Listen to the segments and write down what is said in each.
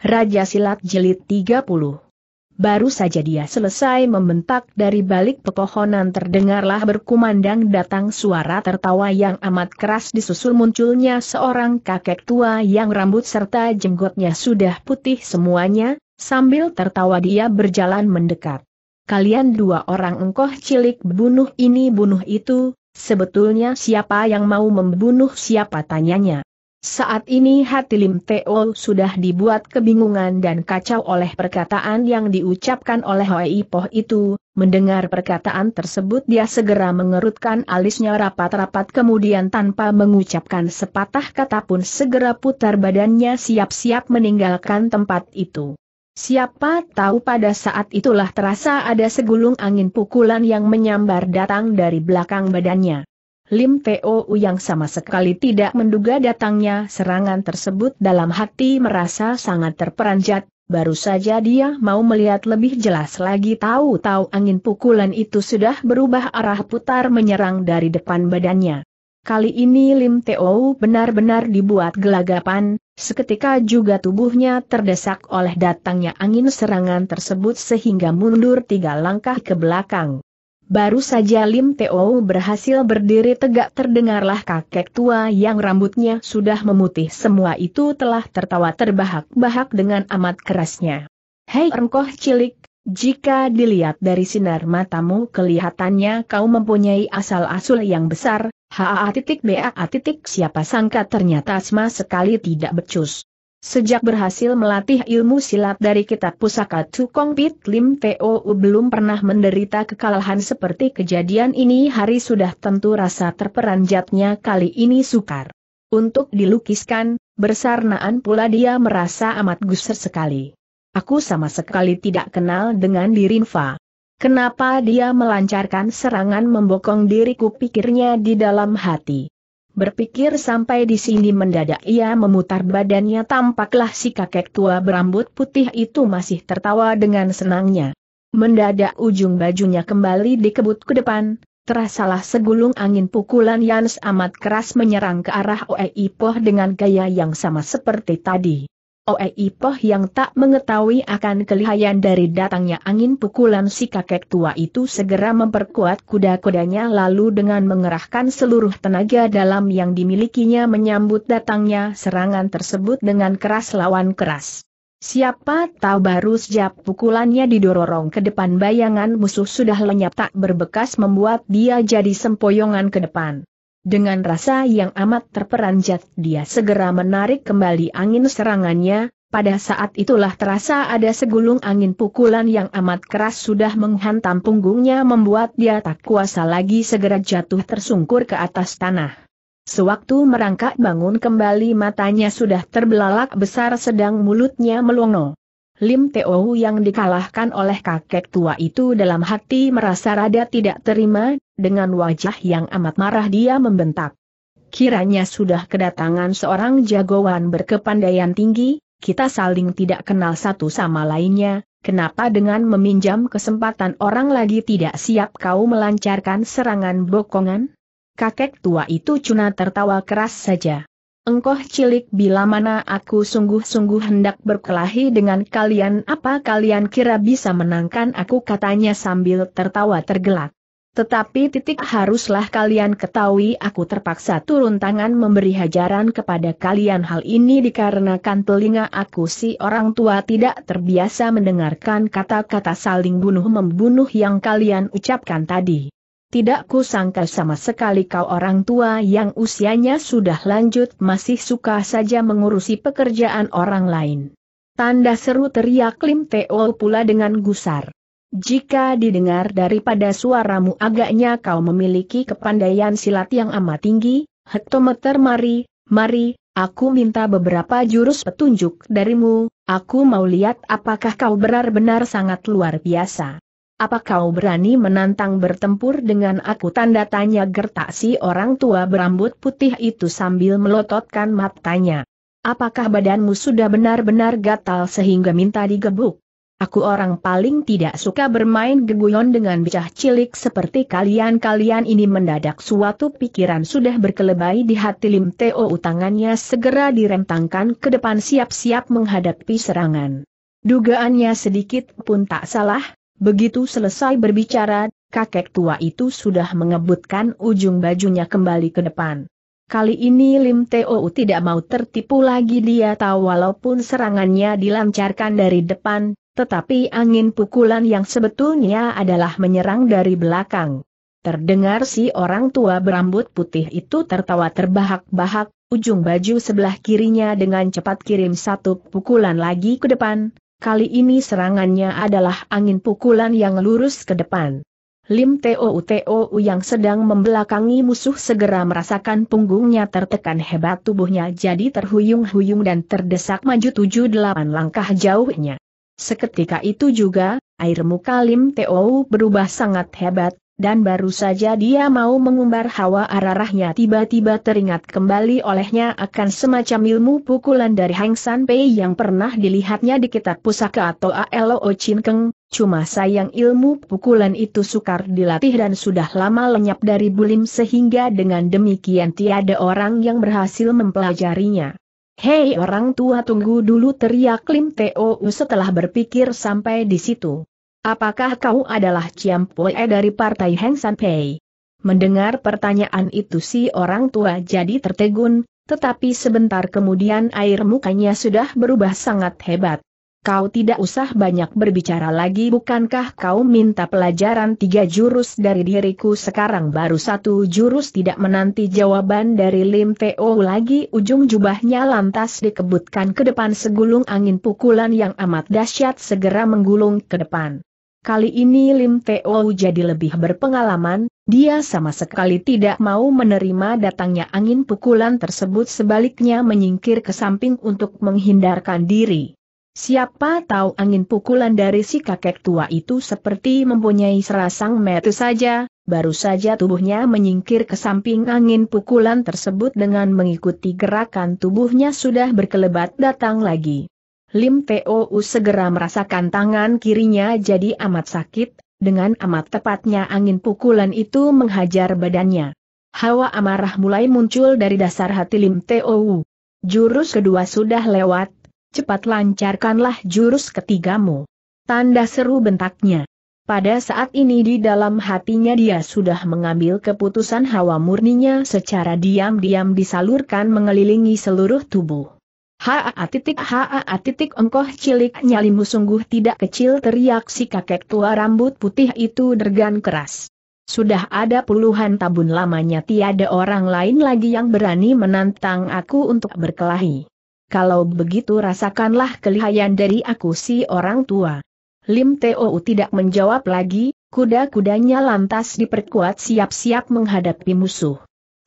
Raja Silat Jelit 30 Baru saja dia selesai membentak dari balik pepohonan terdengarlah berkumandang datang suara tertawa yang amat keras disusul munculnya seorang kakek tua yang rambut serta jenggotnya sudah putih semuanya, sambil tertawa dia berjalan mendekat. Kalian dua orang engkoh cilik bunuh ini bunuh itu, sebetulnya siapa yang mau membunuh siapa tanyanya. Saat ini hati Lim Teo sudah dibuat kebingungan dan kacau oleh perkataan yang diucapkan oleh Hoi Poh itu, mendengar perkataan tersebut dia segera mengerutkan alisnya rapat-rapat kemudian tanpa mengucapkan sepatah kata pun segera putar badannya siap-siap meninggalkan tempat itu. Siapa tahu pada saat itulah terasa ada segulung angin pukulan yang menyambar datang dari belakang badannya. Lim Teo yang sama sekali tidak menduga datangnya serangan tersebut dalam hati merasa sangat terperanjat, baru saja dia mau melihat lebih jelas lagi tahu-tahu angin pukulan itu sudah berubah arah putar menyerang dari depan badannya. Kali ini Lim Teo benar-benar dibuat gelagapan, seketika juga tubuhnya terdesak oleh datangnya angin serangan tersebut sehingga mundur tiga langkah ke belakang. Baru saja Lim Teo berhasil berdiri tegak terdengarlah kakek tua yang rambutnya sudah memutih semua itu telah tertawa terbahak-bahak dengan amat kerasnya. Hei engkoh cilik, jika dilihat dari sinar matamu kelihatannya kau mempunyai asal-asul yang besar, haa titik baa titik siapa sangka ternyata Asma sekali tidak becus. Sejak berhasil melatih ilmu silat dari kitab pusaka Tukong Pit Lim P.O.U belum pernah menderita kekalahan seperti kejadian ini hari sudah tentu rasa terperanjatnya kali ini sukar. Untuk dilukiskan, bersarnaan pula dia merasa amat gusar sekali. Aku sama sekali tidak kenal dengan Dirinfa. Kenapa dia melancarkan serangan membokong diriku pikirnya di dalam hati. Berpikir sampai di sini mendadak ia memutar badannya tampaklah si kakek tua berambut putih itu masih tertawa dengan senangnya. Mendadak ujung bajunya kembali dikebut ke depan, terasalah segulung angin pukulan Yans amat keras menyerang ke arah Oei Poh dengan gaya yang sama seperti tadi. Oe Ipoh yang tak mengetahui akan kelihayan dari datangnya angin pukulan si kakek tua itu segera memperkuat kuda-kudanya lalu dengan mengerahkan seluruh tenaga dalam yang dimilikinya menyambut datangnya serangan tersebut dengan keras lawan keras. Siapa tahu baru sejak pukulannya didorong ke depan bayangan musuh sudah lenyap tak berbekas membuat dia jadi sempoyongan ke depan. Dengan rasa yang amat terperanjat dia segera menarik kembali angin serangannya, pada saat itulah terasa ada segulung angin pukulan yang amat keras sudah menghantam punggungnya membuat dia tak kuasa lagi segera jatuh tersungkur ke atas tanah. Sewaktu merangkak bangun kembali matanya sudah terbelalak besar sedang mulutnya melongo. Lim Teo yang dikalahkan oleh kakek tua itu dalam hati merasa rada tidak terima, dengan wajah yang amat marah dia membentak. Kiranya sudah kedatangan seorang jagoan berkepandaian tinggi, kita saling tidak kenal satu sama lainnya, kenapa dengan meminjam kesempatan orang lagi tidak siap kau melancarkan serangan bokongan? Kakek tua itu cuna tertawa keras saja engkoh cilik bila mana aku sungguh-sungguh hendak berkelahi dengan kalian apa kalian kira bisa menangkan aku katanya sambil tertawa tergelak. Tetapi titik haruslah kalian ketahui aku terpaksa turun tangan memberi hajaran kepada kalian hal ini dikarenakan telinga aku si orang tua tidak terbiasa mendengarkan kata-kata saling bunuh-membunuh yang kalian ucapkan tadi. Tidak kusangka sama sekali kau orang tua yang usianya sudah lanjut masih suka saja mengurusi pekerjaan orang lain. Tanda seru teriak Lim Teo pula dengan gusar. Jika didengar daripada suaramu agaknya kau memiliki kepandaian silat yang amat tinggi, hektometer mari, mari, aku minta beberapa jurus petunjuk darimu, aku mau lihat apakah kau benar-benar sangat luar biasa. Apa kau berani menantang bertempur dengan aku? Tanda tanya gertak si orang tua berambut putih itu sambil melototkan matanya. Apakah badanmu sudah benar-benar gatal sehingga minta digebuk? Aku orang paling tidak suka bermain geguyon dengan bocah cilik seperti kalian-kalian ini mendadak suatu pikiran sudah berkelebai di hati Lim Teo utangannya segera direntangkan ke depan siap-siap menghadapi serangan. Dugaannya sedikit pun tak salah, Begitu selesai berbicara, kakek tua itu sudah mengebutkan ujung bajunya kembali ke depan. Kali ini Lim Teo tidak mau tertipu lagi dia tahu walaupun serangannya dilancarkan dari depan, tetapi angin pukulan yang sebetulnya adalah menyerang dari belakang. Terdengar si orang tua berambut putih itu tertawa terbahak-bahak, ujung baju sebelah kirinya dengan cepat kirim satu pukulan lagi ke depan, Kali ini serangannya adalah angin pukulan yang lurus ke depan. Lim Tou yang sedang membelakangi musuh segera merasakan punggungnya tertekan hebat tubuhnya jadi terhuyung-huyung dan terdesak maju tujuh delapan langkah jauhnya. Seketika itu juga, air muka Lim Tou berubah sangat hebat, dan baru saja dia mau mengumbar hawa ararahnya tiba-tiba teringat kembali olehnya akan semacam ilmu pukulan dari Hang San Pei yang pernah dilihatnya di kitab pusaka atau ALO Keng, cuma sayang ilmu pukulan itu sukar dilatih dan sudah lama lenyap dari bulim sehingga dengan demikian tiada orang yang berhasil mempelajarinya. Hei orang tua tunggu dulu teriak Lim Teo setelah berpikir sampai di situ. Apakah kau adalah Pue dari partai Heng San Pei? Mendengar pertanyaan itu si orang tua jadi tertegun, tetapi sebentar kemudian air mukanya sudah berubah sangat hebat. Kau tidak usah banyak berbicara lagi bukankah kau minta pelajaran tiga jurus dari diriku sekarang baru satu jurus tidak menanti jawaban dari Lim Teo lagi ujung jubahnya lantas dikebutkan ke depan segulung angin pukulan yang amat dahsyat segera menggulung ke depan. Kali ini Lim Teo jadi lebih berpengalaman, dia sama sekali tidak mau menerima datangnya angin pukulan tersebut sebaliknya menyingkir ke samping untuk menghindarkan diri. Siapa tahu angin pukulan dari si kakek tua itu seperti mempunyai serasang metu saja, baru saja tubuhnya menyingkir ke samping angin pukulan tersebut dengan mengikuti gerakan tubuhnya sudah berkelebat datang lagi. Lim Teo segera merasakan tangan kirinya jadi amat sakit, dengan amat tepatnya angin pukulan itu menghajar badannya. Hawa amarah mulai muncul dari dasar hati Lim Teo. Jurus kedua sudah lewat, cepat lancarkanlah jurus ketigamu. Tanda seru bentaknya. Pada saat ini di dalam hatinya dia sudah mengambil keputusan hawa murninya secara diam-diam disalurkan mengelilingi seluruh tubuh. Haa titik haa titik engkoh cilik nyalimu sungguh tidak kecil teriak si kakek tua rambut putih itu dergan keras. Sudah ada puluhan tabun lamanya tiada orang lain lagi yang berani menantang aku untuk berkelahi. Kalau begitu rasakanlah kelihayan dari aku si orang tua. Lim Teo tidak menjawab lagi, kuda-kudanya lantas diperkuat siap-siap menghadapi musuh.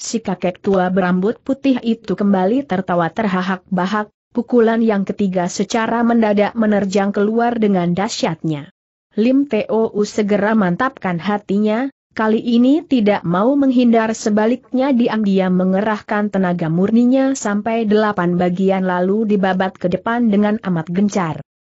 Si kakek tua berambut putih itu kembali tertawa terhahak-bahak, pukulan yang ketiga secara mendadak menerjang keluar dengan dahsyatnya. Lim Teo segera mantapkan hatinya, kali ini tidak mau menghindar sebaliknya diam-diam mengerahkan tenaga murninya sampai delapan bagian lalu dibabat ke depan dengan amat gencar.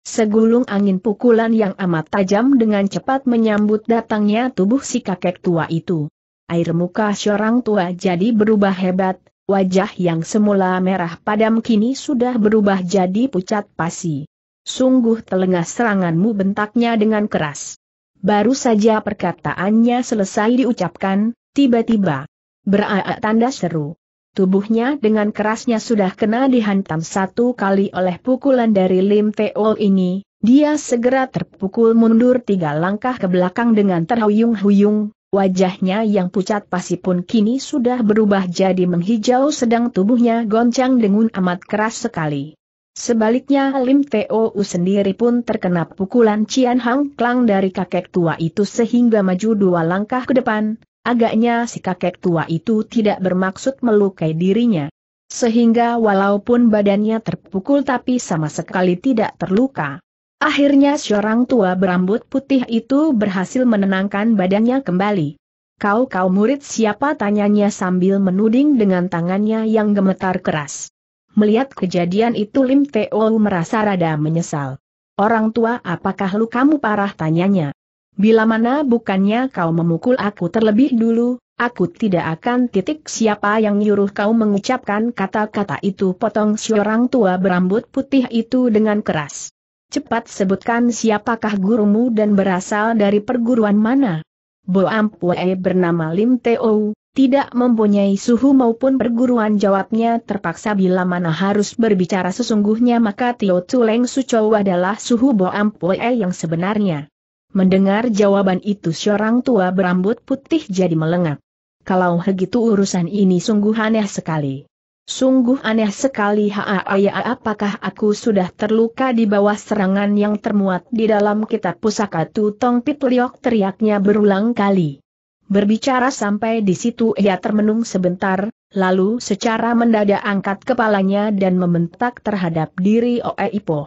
Segulung angin pukulan yang amat tajam dengan cepat menyambut datangnya tubuh si kakek tua itu air muka seorang tua jadi berubah hebat, wajah yang semula merah padam kini sudah berubah jadi pucat pasi. Sungguh telengah seranganmu bentaknya dengan keras. Baru saja perkataannya selesai diucapkan, tiba-tiba. Beraak tanda seru. Tubuhnya dengan kerasnya sudah kena dihantam satu kali oleh pukulan dari Lim Teol ini, dia segera terpukul mundur tiga langkah ke belakang dengan terhuyung-huyung, Wajahnya yang pucat pasi pun kini sudah berubah jadi menghijau sedang tubuhnya goncang dengan amat keras sekali. Sebaliknya Lim Teo sendiri pun terkena pukulan Cian Hang Klang dari kakek tua itu sehingga maju dua langkah ke depan, agaknya si kakek tua itu tidak bermaksud melukai dirinya. Sehingga walaupun badannya terpukul tapi sama sekali tidak terluka. Akhirnya seorang tua berambut putih itu berhasil menenangkan badannya kembali. Kau-kau murid siapa tanyanya sambil menuding dengan tangannya yang gemetar keras. Melihat kejadian itu Lim Teo merasa rada menyesal. Orang tua apakah lu kamu parah tanyanya. Bila mana bukannya kau memukul aku terlebih dulu, aku tidak akan titik siapa yang nyuruh kau mengucapkan kata-kata itu potong seorang tua berambut putih itu dengan keras cepat sebutkan siapakah gurumu dan berasal dari perguruan mana. Bo Ampue bernama Lim Teo, tidak mempunyai suhu maupun perguruan jawabnya terpaksa bila mana harus berbicara sesungguhnya maka Tio Tuleng Sucow adalah suhu Bo Ampue yang sebenarnya. Mendengar jawaban itu seorang tua berambut putih jadi melengak. Kalau begitu urusan ini sungguh aneh sekali. Sungguh aneh sekali Haaya apakah aku sudah terluka di bawah serangan yang termuat di dalam kitab pusaka Tutong Pit Liok teriaknya berulang kali. Berbicara sampai di situ ia termenung sebentar, lalu secara mendadak angkat kepalanya dan membentak terhadap diri Oe Ipoh.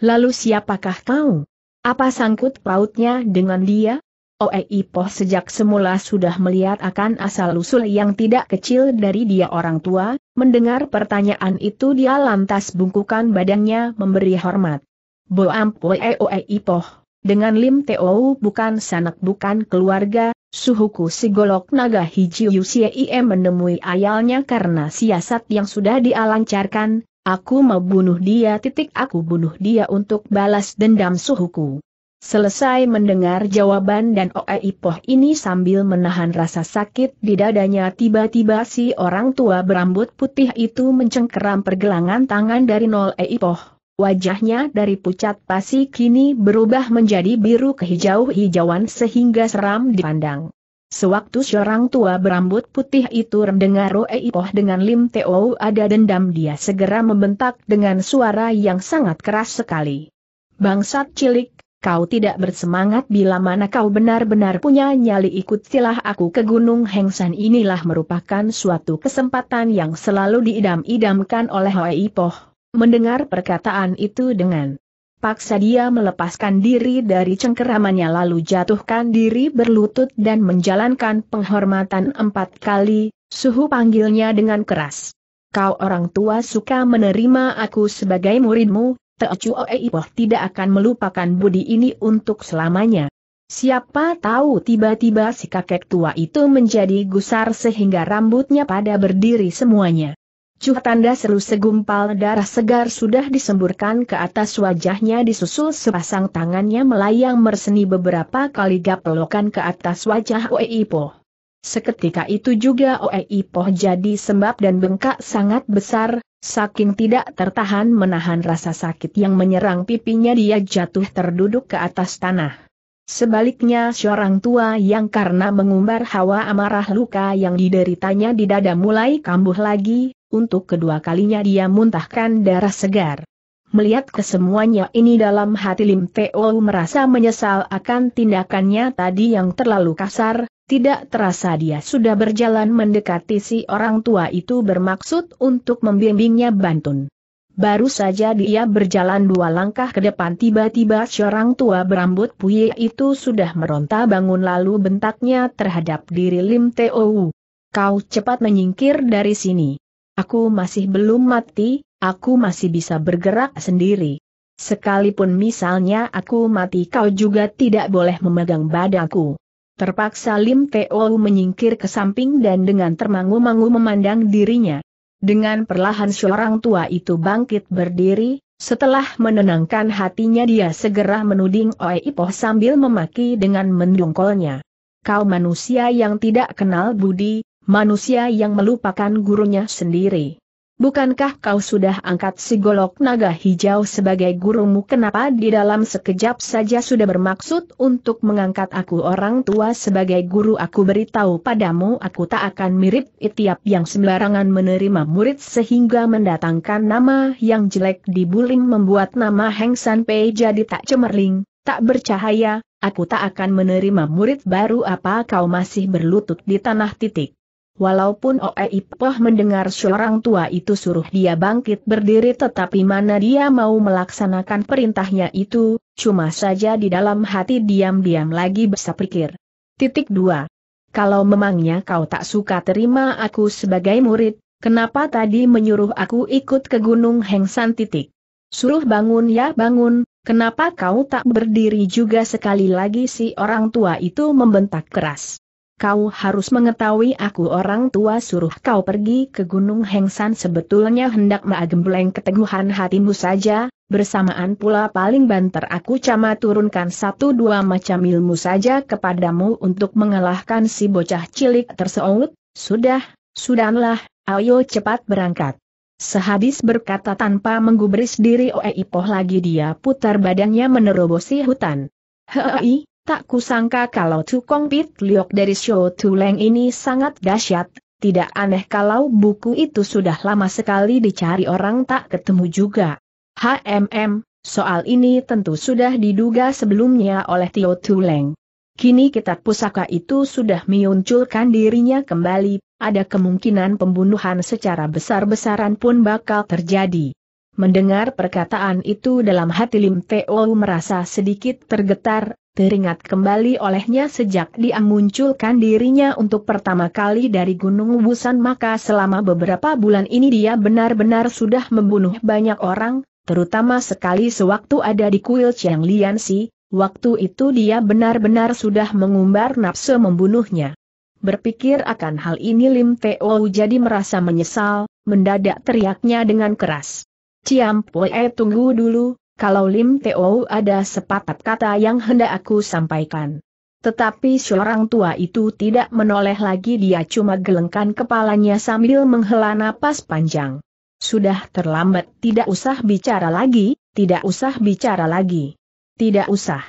Lalu siapakah kau? Apa sangkut pautnya dengan dia? Oei poh sejak semula sudah melihat akan asal-usul yang tidak kecil dari dia orang tua, mendengar pertanyaan itu dia lantas bungkukan badannya memberi hormat. Boampoe Oei poh dengan Lim Teo bukan sanak bukan keluarga, suhuku si golok naga hiji Yusieie menemui ayalnya karena siasat yang sudah dialancarkan, aku mau bunuh dia titik aku bunuh dia untuk balas dendam suhuku. Selesai mendengar jawaban dan Oe Ipoh ini sambil menahan rasa sakit di dadanya tiba-tiba si orang tua berambut putih itu mencengkeram pergelangan tangan dari Nol E Ipoh. Wajahnya dari pucat pasi kini berubah menjadi biru kehijau-hijauan sehingga seram dipandang. Sewaktu seorang tua berambut putih itu mendengar Oe Ipoh dengan Lim Teo ada dendam dia segera membentak dengan suara yang sangat keras sekali. Bangsat cilik kau tidak bersemangat bila mana kau benar-benar punya nyali ikut silah aku ke Gunung Hengsan inilah merupakan suatu kesempatan yang selalu diidam-idamkan oleh Hoi Ipoh. Mendengar perkataan itu dengan paksa dia melepaskan diri dari cengkeramannya lalu jatuhkan diri berlutut dan menjalankan penghormatan empat kali, suhu panggilnya dengan keras. Kau orang tua suka menerima aku sebagai muridmu, Teocuoei Wah tidak akan melupakan budi ini untuk selamanya. Siapa tahu tiba-tiba si kakek tua itu menjadi gusar sehingga rambutnya pada berdiri semuanya. Cuh tanda seru segumpal darah segar sudah disemburkan ke atas wajahnya disusul sepasang tangannya melayang merseni beberapa kali gaplokan ke atas wajah Oeipo. Seketika itu juga Oei Poh jadi sembab dan bengkak sangat besar, saking tidak tertahan menahan rasa sakit yang menyerang pipinya dia jatuh terduduk ke atas tanah. Sebaliknya seorang tua yang karena mengumbar hawa amarah luka yang dideritanya di dada mulai kambuh lagi, untuk kedua kalinya dia muntahkan darah segar. Melihat kesemuanya ini dalam hati Lim Teo merasa menyesal akan tindakannya tadi yang terlalu kasar, tidak terasa dia sudah berjalan mendekati si orang tua itu bermaksud untuk membimbingnya bantun. Baru saja dia berjalan dua langkah ke depan tiba-tiba seorang tua berambut puyeh itu sudah meronta bangun lalu bentaknya terhadap diri Lim Teo. Kau cepat menyingkir dari sini. Aku masih belum mati, aku masih bisa bergerak sendiri. Sekalipun misalnya aku mati kau juga tidak boleh memegang badaku. Terpaksa Lim Teo menyingkir ke samping dan dengan termangu-mangu memandang dirinya. Dengan perlahan seorang tua itu bangkit berdiri, setelah menenangkan hatinya dia segera menuding Oe Ipoh sambil memaki dengan mendongkolnya. Kau manusia yang tidak kenal budi, manusia yang melupakan gurunya sendiri bukankah kau sudah angkat si golok naga hijau sebagai gurumu kenapa di dalam sekejap saja sudah bermaksud untuk mengangkat aku orang tua sebagai guru aku beritahu padamu aku tak akan mirip itiap yang sembarangan menerima murid sehingga mendatangkan nama yang jelek di bulim membuat nama Heng San Pei jadi tak cemerling, tak bercahaya, aku tak akan menerima murid baru apa kau masih berlutut di tanah titik. Walaupun Oe Ipoh mendengar seorang tua itu suruh dia bangkit berdiri tetapi mana dia mau melaksanakan perintahnya itu, cuma saja di dalam hati diam-diam lagi bersepikir. Titik 2. Kalau memangnya kau tak suka terima aku sebagai murid, kenapa tadi menyuruh aku ikut ke Gunung Hengsan titik? Suruh bangun ya bangun, Kenapa kau tak berdiri juga sekali lagi si orang tua itu membentak keras kau harus mengetahui aku orang tua suruh kau pergi ke Gunung Hengsan sebetulnya hendak maagembleng keteguhan hatimu saja, bersamaan pula paling banter aku cama turunkan satu dua macam ilmu saja kepadamu untuk mengalahkan si bocah cilik tersebut. sudah, sudahlah. ayo cepat berangkat. Sehabis berkata tanpa menggubris diri Oe Ipoh lagi dia putar badannya menerobosi hutan. Hei, Tak kusangka kalau Tukong Pit Liok dari Show Tuleng ini sangat dahsyat, tidak aneh kalau buku itu sudah lama sekali dicari orang tak ketemu juga. HMM, soal ini tentu sudah diduga sebelumnya oleh Tio Tuleng. Kini kitab pusaka itu sudah munculkan dirinya kembali, ada kemungkinan pembunuhan secara besar-besaran pun bakal terjadi. Mendengar perkataan itu dalam hati Lim Teo merasa sedikit tergetar, teringat kembali olehnya sejak dia munculkan dirinya untuk pertama kali dari Gunung Wusan maka selama beberapa bulan ini dia benar-benar sudah membunuh banyak orang, terutama sekali sewaktu ada di kuil Chiang Si, waktu itu dia benar-benar sudah mengumbar nafsu membunuhnya. Berpikir akan hal ini Lim Teo jadi merasa menyesal, mendadak teriaknya dengan keras. Ciam Pue tunggu dulu, kalau Lim Teo ada sepatat kata yang hendak aku sampaikan. Tetapi seorang tua itu tidak menoleh lagi dia cuma gelengkan kepalanya sambil menghela napas panjang. Sudah terlambat tidak usah bicara lagi, tidak usah bicara lagi. Tidak usah.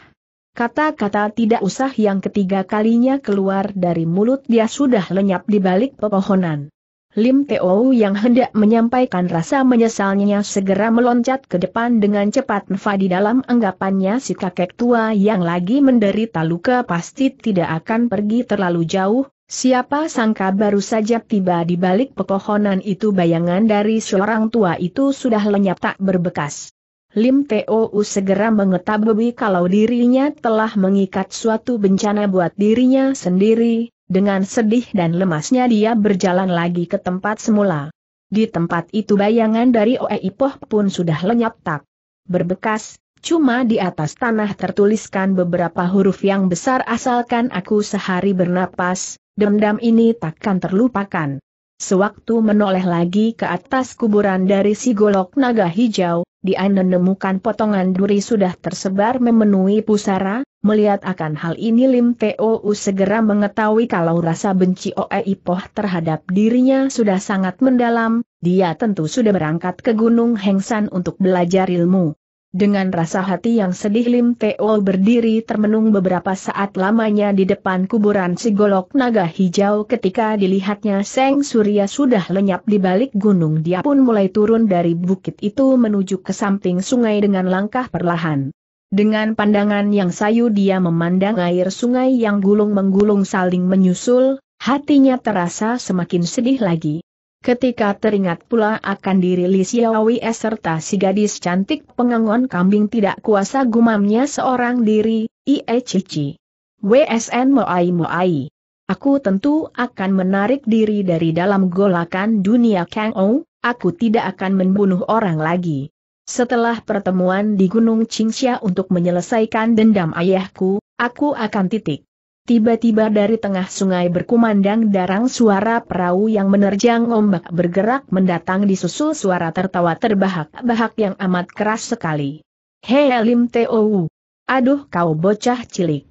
Kata-kata tidak usah yang ketiga kalinya keluar dari mulut dia sudah lenyap di balik pepohonan. Lim Teo yang hendak menyampaikan rasa menyesalnya segera meloncat ke depan dengan cepat Nfa di dalam anggapannya si kakek tua yang lagi menderita luka pasti tidak akan pergi terlalu jauh, siapa sangka baru saja tiba di balik pepohonan itu bayangan dari seorang tua itu sudah lenyap tak berbekas. Lim Teo segera mengetahui kalau dirinya telah mengikat suatu bencana buat dirinya sendiri, dengan sedih dan lemasnya dia berjalan lagi ke tempat semula. Di tempat itu bayangan dari OE Ipoh pun sudah lenyap tak berbekas, cuma di atas tanah tertuliskan beberapa huruf yang besar asalkan aku sehari bernapas, dendam ini takkan terlupakan. Sewaktu menoleh lagi ke atas kuburan dari si golok naga hijau, dia menemukan potongan duri sudah tersebar memenuhi pusara, melihat akan hal ini Lim Teo segera mengetahui kalau rasa benci Oe Ipoh terhadap dirinya sudah sangat mendalam, dia tentu sudah berangkat ke Gunung Hengsan untuk belajar ilmu. Dengan rasa hati yang sedih Lim Teo berdiri termenung beberapa saat lamanya di depan kuburan si golok naga hijau ketika dilihatnya Seng Surya sudah lenyap di balik gunung dia pun mulai turun dari bukit itu menuju ke samping sungai dengan langkah perlahan. Dengan pandangan yang sayu dia memandang air sungai yang gulung-menggulung saling menyusul, hatinya terasa semakin sedih lagi. Ketika teringat pula akan dirilis Li Xiaowi serta si gadis cantik pengangon kambing tidak kuasa gumamnya seorang diri, Ie Cici. WSN Moai Moai. Aku tentu akan menarik diri dari dalam golakan dunia Kang aku tidak akan membunuh orang lagi. Setelah pertemuan di Gunung Qingxia untuk menyelesaikan dendam ayahku, aku akan titik. Tiba-tiba dari tengah sungai berkumandang darang suara perahu yang menerjang ombak bergerak mendatang disusul suara tertawa terbahak-bahak yang amat keras sekali. Hei Lim Tou! Aduh kau bocah cilik!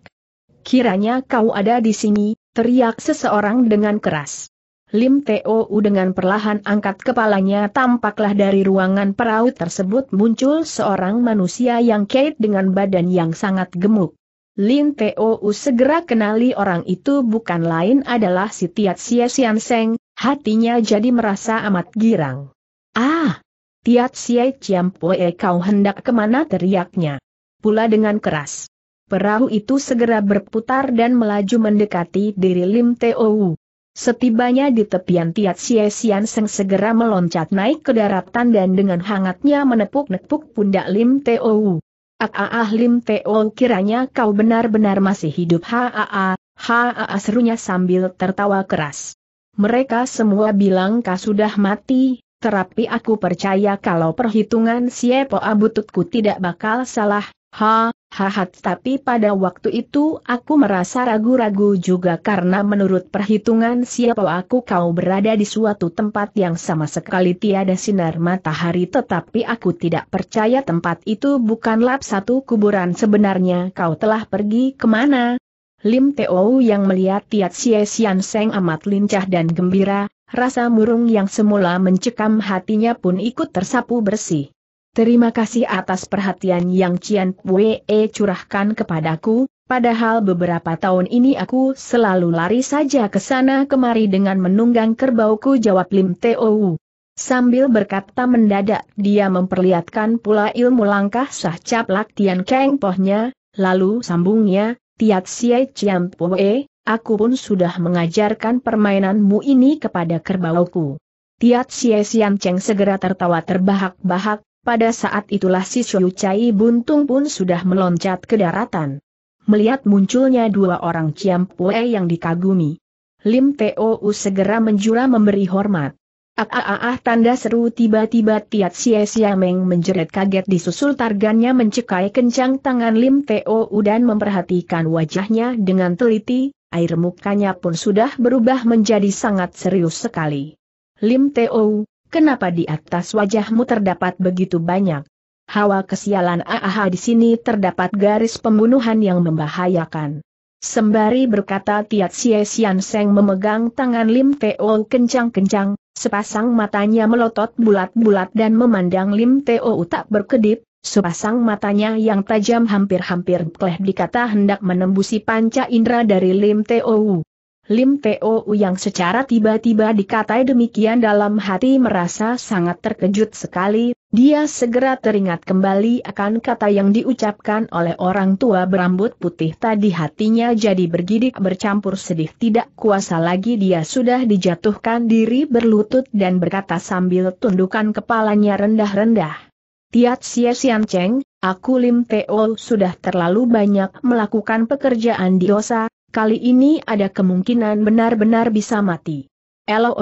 Kiranya kau ada di sini, teriak seseorang dengan keras. Lim Tou dengan perlahan angkat kepalanya tampaklah dari ruangan perahu tersebut muncul seorang manusia yang kait dengan badan yang sangat gemuk. Lin Teo segera kenali orang itu bukan lain adalah si Tiat Sia Sian Seng, hatinya jadi merasa amat girang. Ah! Tiat Sia Chiam Pue kau hendak kemana teriaknya. Pula dengan keras. Perahu itu segera berputar dan melaju mendekati diri Lim Teo. Setibanya di tepian Tiat Sia Sian Seng segera meloncat naik ke daratan dan dengan hangatnya menepuk-nepuk pundak Lim Teo. Aa Lim Teol kiranya kau benar-benar masih hidup haa, haa serunya sambil tertawa keras. Mereka semua bilang kau sudah mati, terapi aku percaya kalau perhitungan siapa bututku tidak bakal salah, Ha, hahat tapi pada waktu itu aku merasa ragu-ragu juga karena menurut perhitungan siapa aku kau berada di suatu tempat yang sama sekali tiada sinar matahari tetapi aku tidak percaya tempat itu bukanlah satu kuburan sebenarnya kau telah pergi kemana? Lim Teo yang melihat Tiat Sia Sian Seng amat lincah dan gembira, rasa murung yang semula mencekam hatinya pun ikut tersapu bersih. Terima kasih atas perhatian yang Cian Wee curahkan kepadaku, padahal beberapa tahun ini aku selalu lari saja ke sana kemari dengan menunggang kerbauku jawab Lim Teo. Sambil berkata mendadak dia memperlihatkan pula ilmu langkah sah cap Tian keng pohnya, lalu sambungnya, Tiat Siai Cian Wee, aku pun sudah mengajarkan permainanmu ini kepada kerbauku. Tiat Sian Cheng segera tertawa terbahak-bahak, pada saat itulah si Shou Chai Buntung pun sudah meloncat ke daratan. Melihat munculnya dua orang Ciam Pue yang dikagumi. Lim Teo segera menjura memberi hormat. Ah, ah, ah, ah tanda seru tiba-tiba Tiat Sia Meng menjerit kaget disusul targannya mencekai kencang tangan Lim Teo dan memperhatikan wajahnya dengan teliti, air mukanya pun sudah berubah menjadi sangat serius sekali. Lim Teo, kenapa di atas wajahmu terdapat begitu banyak? Hawa kesialan AAH di sini terdapat garis pembunuhan yang membahayakan. Sembari berkata Tiat Sia Sian Seng memegang tangan Lim Teo kencang-kencang, sepasang matanya melotot bulat-bulat dan memandang Lim Teo tak berkedip, Sepasang matanya yang tajam hampir-hampir kleh dikata hendak menembusi panca indera dari Lim Teo. Lim Teo yang secara tiba-tiba dikatai demikian dalam hati merasa sangat terkejut sekali, dia segera teringat kembali akan kata yang diucapkan oleh orang tua berambut putih tadi hatinya jadi bergidik bercampur sedih tidak kuasa lagi dia sudah dijatuhkan diri berlutut dan berkata sambil tundukan kepalanya rendah-rendah. Tiat Sia Sian Cheng, Aku Lim Teo sudah terlalu banyak melakukan pekerjaan di dosa, kali ini ada kemungkinan benar-benar bisa mati. Elo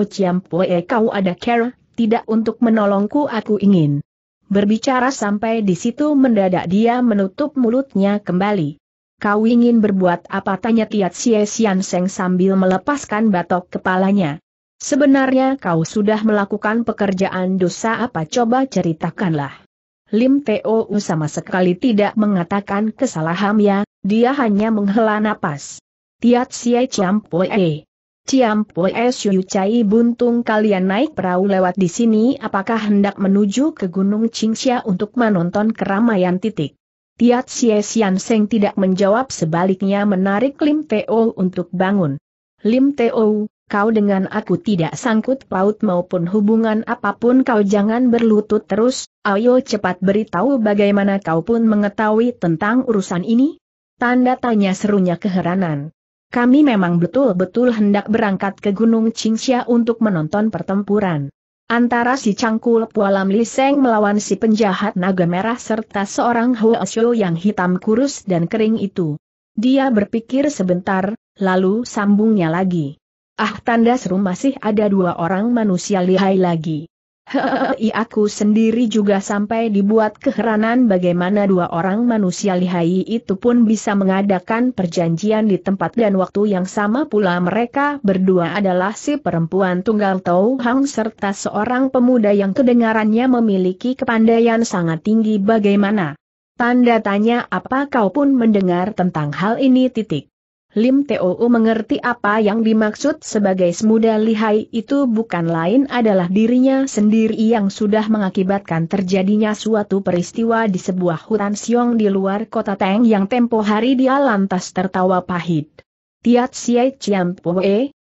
Poe kau ada care, tidak untuk menolongku aku ingin. Berbicara sampai di situ mendadak dia menutup mulutnya kembali. Kau ingin berbuat apa tanya Tiat Sie Sian Seng sambil melepaskan batok kepalanya. Sebenarnya kau sudah melakukan pekerjaan dosa apa coba ceritakanlah. Lim Teo sama sekali tidak mengatakan kesalahan ya, dia hanya menghela napas. Tiat Siai Chiam Poe. Ciam Poe Siu Cai Buntung kalian naik perahu lewat di sini apakah hendak menuju ke Gunung Qingxia untuk menonton keramaian titik. Tiat siai Sian Seng tidak menjawab sebaliknya menarik Lim Teo untuk bangun. Lim Teo, kau dengan aku tidak sangkut paut maupun hubungan apapun kau jangan berlutut terus, ayo cepat beritahu bagaimana kau pun mengetahui tentang urusan ini? Tanda tanya serunya keheranan. Kami memang betul-betul hendak berangkat ke Gunung Qingxia untuk menonton pertempuran. Antara si cangkul pualam liseng melawan si penjahat naga merah serta seorang Huasyo yang hitam kurus dan kering itu. Dia berpikir sebentar, lalu sambungnya lagi. Ah tanda seru masih ada dua orang manusia lihai lagi. Hehehe aku sendiri juga sampai dibuat keheranan bagaimana dua orang manusia lihai itu pun bisa mengadakan perjanjian di tempat dan waktu yang sama pula mereka berdua adalah si perempuan tunggal Tau Hang serta seorang pemuda yang kedengarannya memiliki kepandaian sangat tinggi bagaimana. Tanda tanya apa kau pun mendengar tentang hal ini titik. Lim Teo mengerti apa yang dimaksud sebagai semuda lihai itu bukan lain adalah dirinya sendiri yang sudah mengakibatkan terjadinya suatu peristiwa di sebuah hutan siong di luar kota Teng yang tempo hari dia lantas tertawa pahit. Tiat Siai Chiam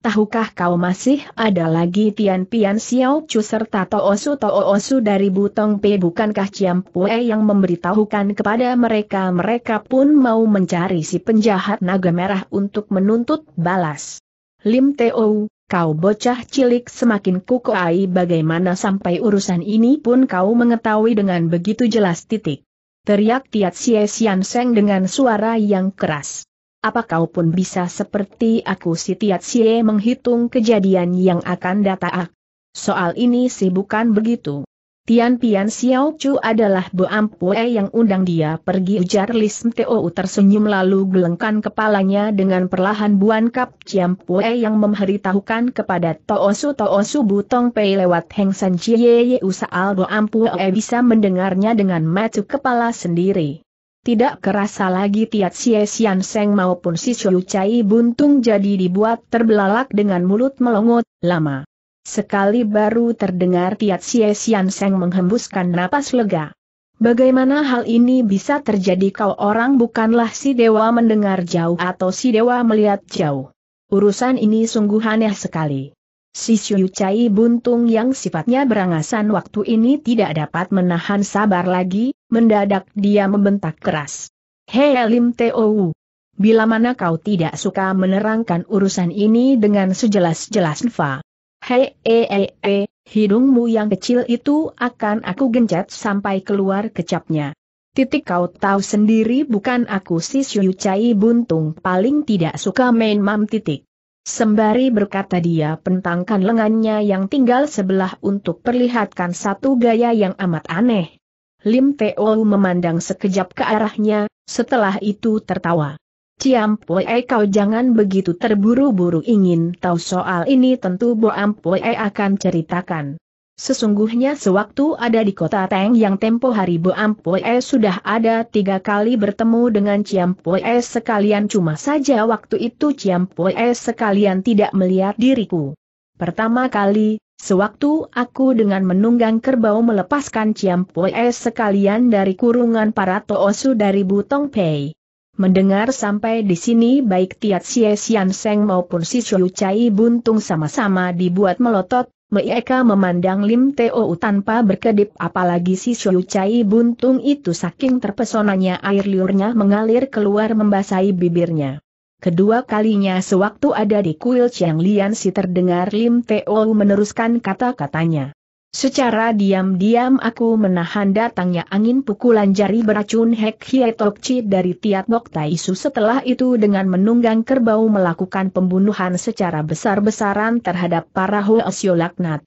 Tahukah kau masih ada lagi Tian Pian Xiao Chu serta Toosu Toosu dari Butong Pe? bukankah Ciam Pue yang memberitahukan kepada mereka mereka pun mau mencari si penjahat naga merah untuk menuntut balas. Lim Teo, kau bocah cilik semakin kukuai bagaimana sampai urusan ini pun kau mengetahui dengan begitu jelas titik. Teriak Tiat Xie Sian Seng dengan suara yang keras apa kau pun bisa seperti aku si Tiat Sie menghitung kejadian yang akan datang? Soal ini sih bukan begitu. Tian Pian Xiao Chu adalah Bu Ampue yang undang dia pergi ujar lism Teo tersenyum lalu gelengkan kepalanya dengan perlahan Buan Kap Chiam Pue yang memberitahukan kepada Toosu Toosu Butong Pei lewat Heng San Chie Ye Usaal Bu Ampue bisa mendengarnya dengan matu kepala sendiri. Tidak kerasa lagi Tiat Xie Sian Seng maupun si Chiu Chai buntung jadi dibuat terbelalak dengan mulut melongot, lama. Sekali baru terdengar Tiat Xie Sian Seng menghembuskan napas lega. Bagaimana hal ini bisa terjadi kau orang bukanlah si dewa mendengar jauh atau si dewa melihat jauh. Urusan ini sungguh aneh sekali. Si Xiu Cai Buntung yang sifatnya berangasan waktu ini tidak dapat menahan sabar lagi, mendadak dia membentak keras. Hei Lim Tou! Bila mana kau tidak suka menerangkan urusan ini dengan sejelas-jelas Fa. Hei, e, e, e, hidungmu yang kecil itu akan aku gencet sampai keluar kecapnya. Titik kau tahu sendiri bukan aku si Xiu Cai Buntung paling tidak suka main mam titik. Sembari berkata dia pentangkan lengannya yang tinggal sebelah untuk perlihatkan satu gaya yang amat aneh. Lim Teo memandang sekejap ke arahnya, setelah itu tertawa. Ciam Poe kau jangan begitu terburu-buru ingin tahu soal ini tentu Boam Poe akan ceritakan. Sesungguhnya sewaktu ada di kota Teng yang tempo hari Bo Ampue e sudah ada tiga kali bertemu dengan Ciam Pue e sekalian cuma saja waktu itu Ciam Pue e sekalian tidak melihat diriku. Pertama kali, sewaktu aku dengan menunggang kerbau melepaskan Ciam Pue sekalian dari kurungan para Toosu dari Butong Pei. Mendengar sampai di sini baik Tiat Sie Sian Seng maupun si Chou Chai Buntung sama-sama dibuat melotot, mereka memandang Lim Teo tanpa berkedip apalagi si Shou Chai buntung itu saking terpesonanya air liurnya mengalir keluar membasahi bibirnya. Kedua kalinya sewaktu ada di kuil Chiang Lian si terdengar Lim Teo meneruskan kata-katanya. Secara diam-diam aku menahan datangnya angin pukulan jari beracun Hek Hietokci dari Tiatbok Taisu setelah itu dengan menunggang kerbau melakukan pembunuhan secara besar-besaran terhadap para Hoa Laknat.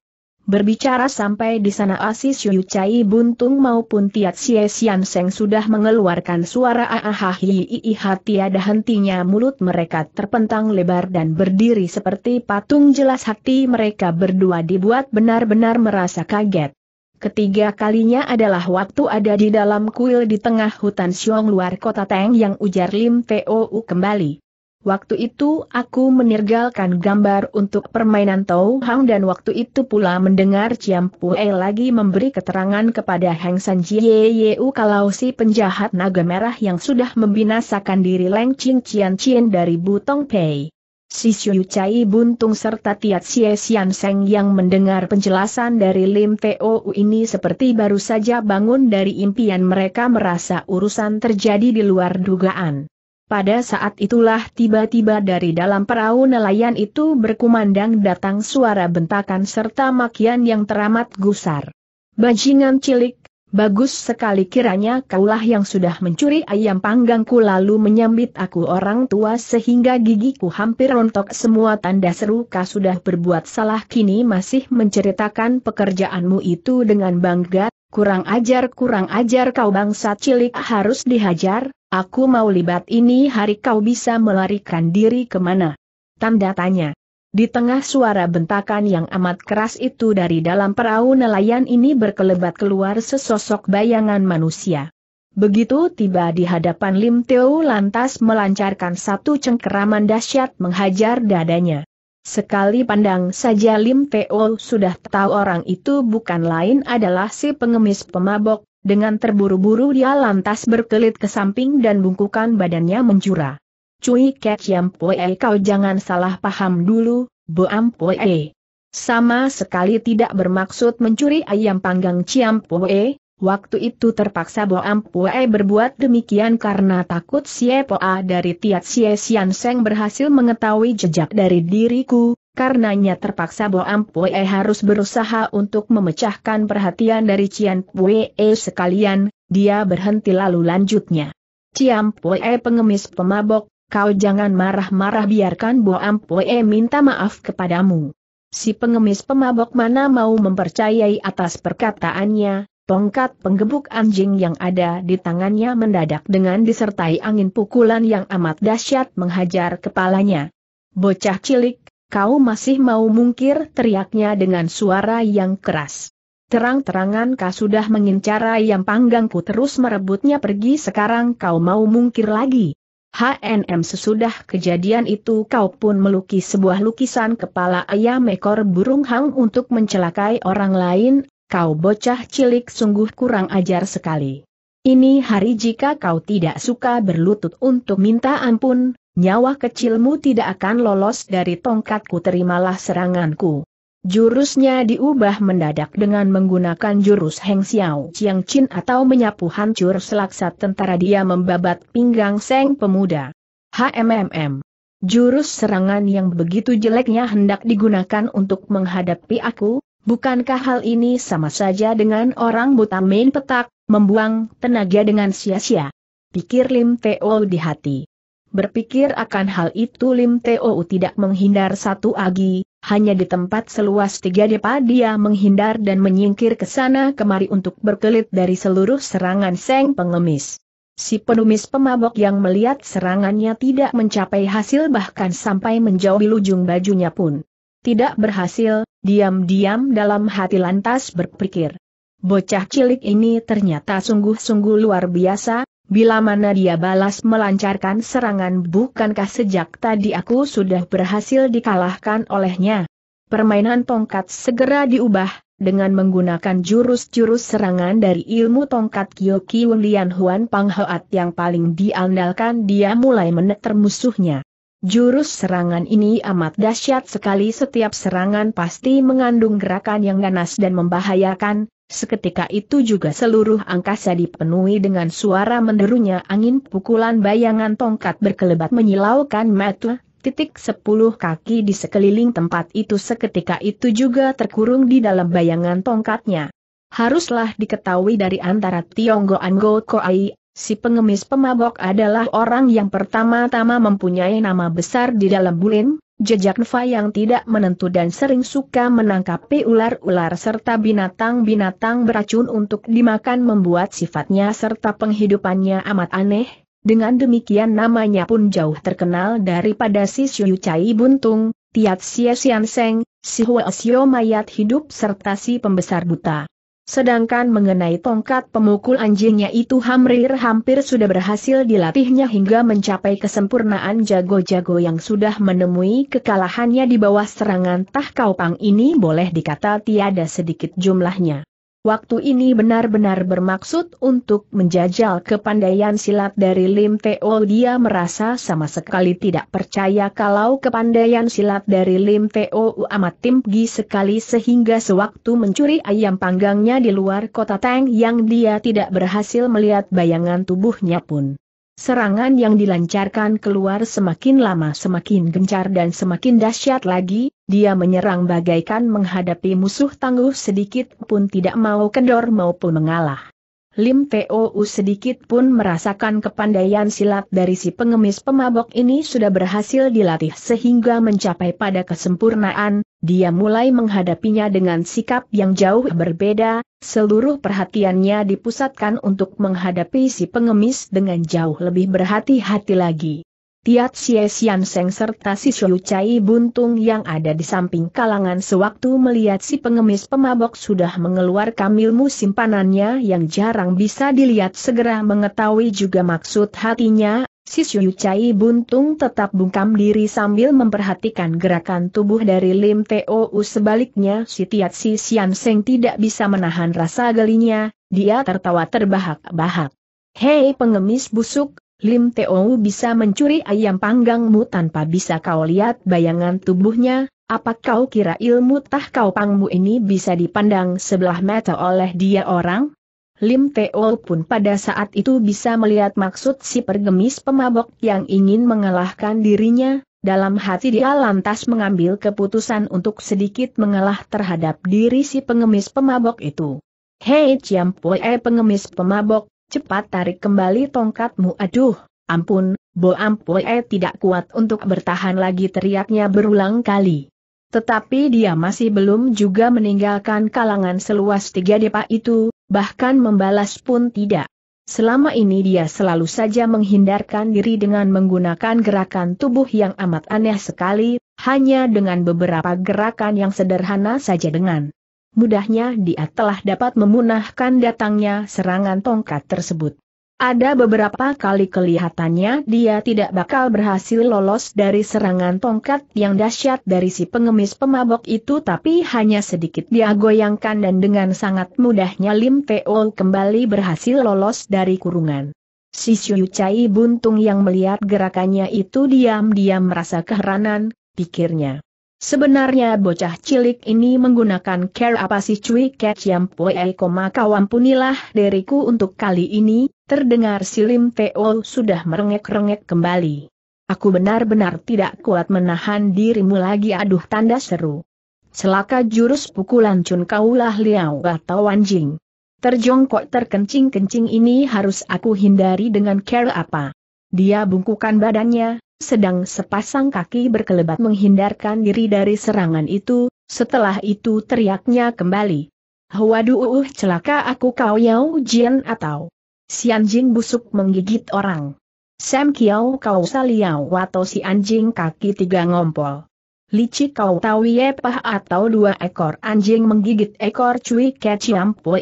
Berbicara sampai di sana Asis Yu Chai Buntung maupun Tiat Xie Sian Seng sudah mengeluarkan suara hati tiada hentinya mulut mereka terpentang lebar dan berdiri seperti patung jelas hati mereka berdua dibuat benar-benar merasa kaget. Ketiga kalinya adalah waktu ada di dalam kuil di tengah hutan Siong luar kota Teng yang ujar Lim Tou kembali. Waktu itu aku menirgalkan gambar untuk permainan Tau Hang dan waktu itu pula mendengar Ciam Pue lagi memberi keterangan kepada Hang San Jie kalau si penjahat naga merah yang sudah membinasakan diri Leng Ching Cian dari Butong Pei. Si Xiu Chai Buntung serta Tiat Xie Xian Seng yang mendengar penjelasan dari Lim Teo ini seperti baru saja bangun dari impian mereka merasa urusan terjadi di luar dugaan. Pada saat itulah tiba-tiba dari dalam perahu nelayan itu berkumandang datang suara bentakan serta makian yang teramat gusar. Bajingan cilik, bagus sekali kiranya kaulah yang sudah mencuri ayam panggangku lalu menyambit aku orang tua sehingga gigiku hampir rontok semua tanda seru kau sudah berbuat salah kini masih menceritakan pekerjaanmu itu dengan bangga Kurang ajar kurang ajar kau bangsa cilik harus dihajar, aku mau libat ini hari kau bisa melarikan diri kemana. Tanda tanya. Di tengah suara bentakan yang amat keras itu dari dalam perahu nelayan ini berkelebat keluar sesosok bayangan manusia. Begitu tiba di hadapan Lim Teo lantas melancarkan satu cengkeraman dahsyat menghajar dadanya. Sekali pandang saja Lim Teo sudah tahu orang itu bukan lain adalah si pengemis pemabok, dengan terburu-buru dia lantas berkelit ke samping dan bungkukan badannya menjura. Cui Kek Yam kau jangan salah paham dulu, Boam poe. Sama sekali tidak bermaksud mencuri ayam panggang Ciam poe, Waktu itu terpaksa Bo Ampue berbuat demikian karena takut Xie Poa dari Tiat Sie Sian Seng berhasil mengetahui jejak dari diriku, karenanya terpaksa Bo Ampue harus berusaha untuk memecahkan perhatian dari Cian Pue sekalian, dia berhenti lalu lanjutnya. Cian Pue pengemis pemabok, kau jangan marah-marah biarkan Bo Ampue minta maaf kepadamu. Si pengemis pemabok mana mau mempercayai atas perkataannya, Tongkat penggebuk anjing yang ada di tangannya mendadak dengan disertai angin pukulan yang amat dahsyat menghajar kepalanya. Bocah cilik, kau masih mau mungkir teriaknya dengan suara yang keras. Terang-terangan kau sudah mengincar yang panggangku terus merebutnya pergi sekarang kau mau mungkir lagi. HNM sesudah kejadian itu kau pun melukis sebuah lukisan kepala ayam ekor burung hang untuk mencelakai orang lain kau bocah cilik sungguh kurang ajar sekali. Ini hari jika kau tidak suka berlutut untuk minta ampun, nyawa kecilmu tidak akan lolos dari tongkatku terimalah seranganku. Jurusnya diubah mendadak dengan menggunakan jurus Heng Xiao Chiang Chin atau menyapu hancur selaksa tentara dia membabat pinggang Seng Pemuda. HMMM. Jurus serangan yang begitu jeleknya hendak digunakan untuk menghadapi aku, Bukankah hal ini sama saja dengan orang buta main petak, membuang tenaga dengan sia-sia? Pikir Lim Teo di hati. Berpikir akan hal itu Lim Teo tidak menghindar satu agi, hanya di tempat seluas tiga depa dia menghindar dan menyingkir ke sana kemari untuk berkelit dari seluruh serangan Seng Pengemis. Si penumis pemabok yang melihat serangannya tidak mencapai hasil bahkan sampai menjauhi lujung bajunya pun tidak berhasil, diam-diam dalam hati lantas berpikir. Bocah cilik ini ternyata sungguh-sungguh luar biasa, bila mana dia balas melancarkan serangan bukankah sejak tadi aku sudah berhasil dikalahkan olehnya. Permainan tongkat segera diubah, dengan menggunakan jurus-jurus serangan dari ilmu tongkat Kyoki Lian Huan Pang Hoat yang paling diandalkan dia mulai menetar musuhnya. Jurus serangan ini amat dahsyat sekali setiap serangan pasti mengandung gerakan yang ganas dan membahayakan, seketika itu juga seluruh angkasa dipenuhi dengan suara menderunya angin pukulan bayangan tongkat berkelebat menyilaukan mata, titik sepuluh kaki di sekeliling tempat itu seketika itu juga terkurung di dalam bayangan tongkatnya. Haruslah diketahui dari antara Tionggo Anggo Koai Si pengemis pemabok adalah orang yang pertama-tama mempunyai nama besar di dalam bulin, jejak Nfa yang tidak menentu dan sering suka menangkap ular-ular serta binatang-binatang beracun untuk dimakan membuat sifatnya serta penghidupannya amat aneh, dengan demikian namanya pun jauh terkenal daripada si Siu Cai Buntung, Tiat Xie Sian Seng, si Huo Mayat Hidup serta si Pembesar Buta. Sedangkan mengenai tongkat pemukul anjingnya itu Hamrir hampir sudah berhasil dilatihnya hingga mencapai kesempurnaan jago-jago yang sudah menemui kekalahannya di bawah serangan tahkau pang ini boleh dikata tiada sedikit jumlahnya. Waktu ini benar-benar bermaksud untuk menjajal kepandaian silat dari Lim Teo dia merasa sama sekali tidak percaya kalau kepandaian silat dari Lim Teo amat tinggi sekali sehingga sewaktu mencuri ayam panggangnya di luar kota Tang yang dia tidak berhasil melihat bayangan tubuhnya pun. Serangan yang dilancarkan keluar semakin lama semakin gencar dan semakin dahsyat lagi, dia menyerang bagaikan menghadapi musuh tangguh sedikit pun tidak mau kendor maupun mengalah. Lim Tou sedikit pun merasakan kepandaian silat dari si pengemis pemabok ini sudah berhasil dilatih sehingga mencapai pada kesempurnaan, dia mulai menghadapinya dengan sikap yang jauh berbeda, seluruh perhatiannya dipusatkan untuk menghadapi si pengemis dengan jauh lebih berhati-hati lagi. Tiat Xie Xian Seng serta si Xiu Chai Buntung yang ada di samping kalangan sewaktu melihat si pengemis pemabok sudah mengeluarkan ilmu simpanannya yang jarang bisa dilihat segera mengetahui juga maksud hatinya, si Xiu Chai Buntung tetap bungkam diri sambil memperhatikan gerakan tubuh dari Lim Tou sebaliknya si Tiat Xie Xian Seng tidak bisa menahan rasa gelinya, dia tertawa terbahak-bahak. Hei pengemis busuk, Lim Teo bisa mencuri ayam panggangmu tanpa bisa kau lihat bayangan tubuhnya, apa kau kira ilmu tah kau pangmu ini bisa dipandang sebelah mata oleh dia orang? Lim Teo pun pada saat itu bisa melihat maksud si pergemis pemabok yang ingin mengalahkan dirinya, dalam hati dia lantas mengambil keputusan untuk sedikit mengalah terhadap diri si pengemis pemabok itu. Hei eh pengemis pemabok, Cepat tarik kembali tongkatmu aduh, ampun, Bo Ampue tidak kuat untuk bertahan lagi teriaknya berulang kali. Tetapi dia masih belum juga meninggalkan kalangan seluas tiga depa itu, bahkan membalas pun tidak. Selama ini dia selalu saja menghindarkan diri dengan menggunakan gerakan tubuh yang amat aneh sekali, hanya dengan beberapa gerakan yang sederhana saja dengan mudahnya dia telah dapat memunahkan datangnya serangan tongkat tersebut. Ada beberapa kali kelihatannya dia tidak bakal berhasil lolos dari serangan tongkat yang dahsyat dari si pengemis pemabok itu tapi hanya sedikit dia goyangkan dan dengan sangat mudahnya Lim Teo kembali berhasil lolos dari kurungan. Si Syu Chai buntung yang melihat gerakannya itu diam-diam merasa keheranan, pikirnya. Sebenarnya bocah cilik ini menggunakan care apa sih cuy cat yang poe koma kau ampunilah deriku untuk kali ini, terdengar silim Teo sudah merengek-rengek kembali. Aku benar-benar tidak kuat menahan dirimu lagi aduh tanda seru. Selaka jurus pukulan cun kaulah liau atau anjing. Terjongkok terkencing-kencing ini harus aku hindari dengan care apa. Dia bungkukan badannya, sedang sepasang kaki berkelebat menghindarkan diri dari serangan itu, setelah itu teriaknya kembali. Waduh uh, celaka aku kau Yao Jian atau si anjing busuk menggigit orang. Sam Kiao kau saliau atau si anjing kaki tiga ngompol. Licik kau tahu yepah atau dua ekor anjing menggigit ekor cuy keciam poe.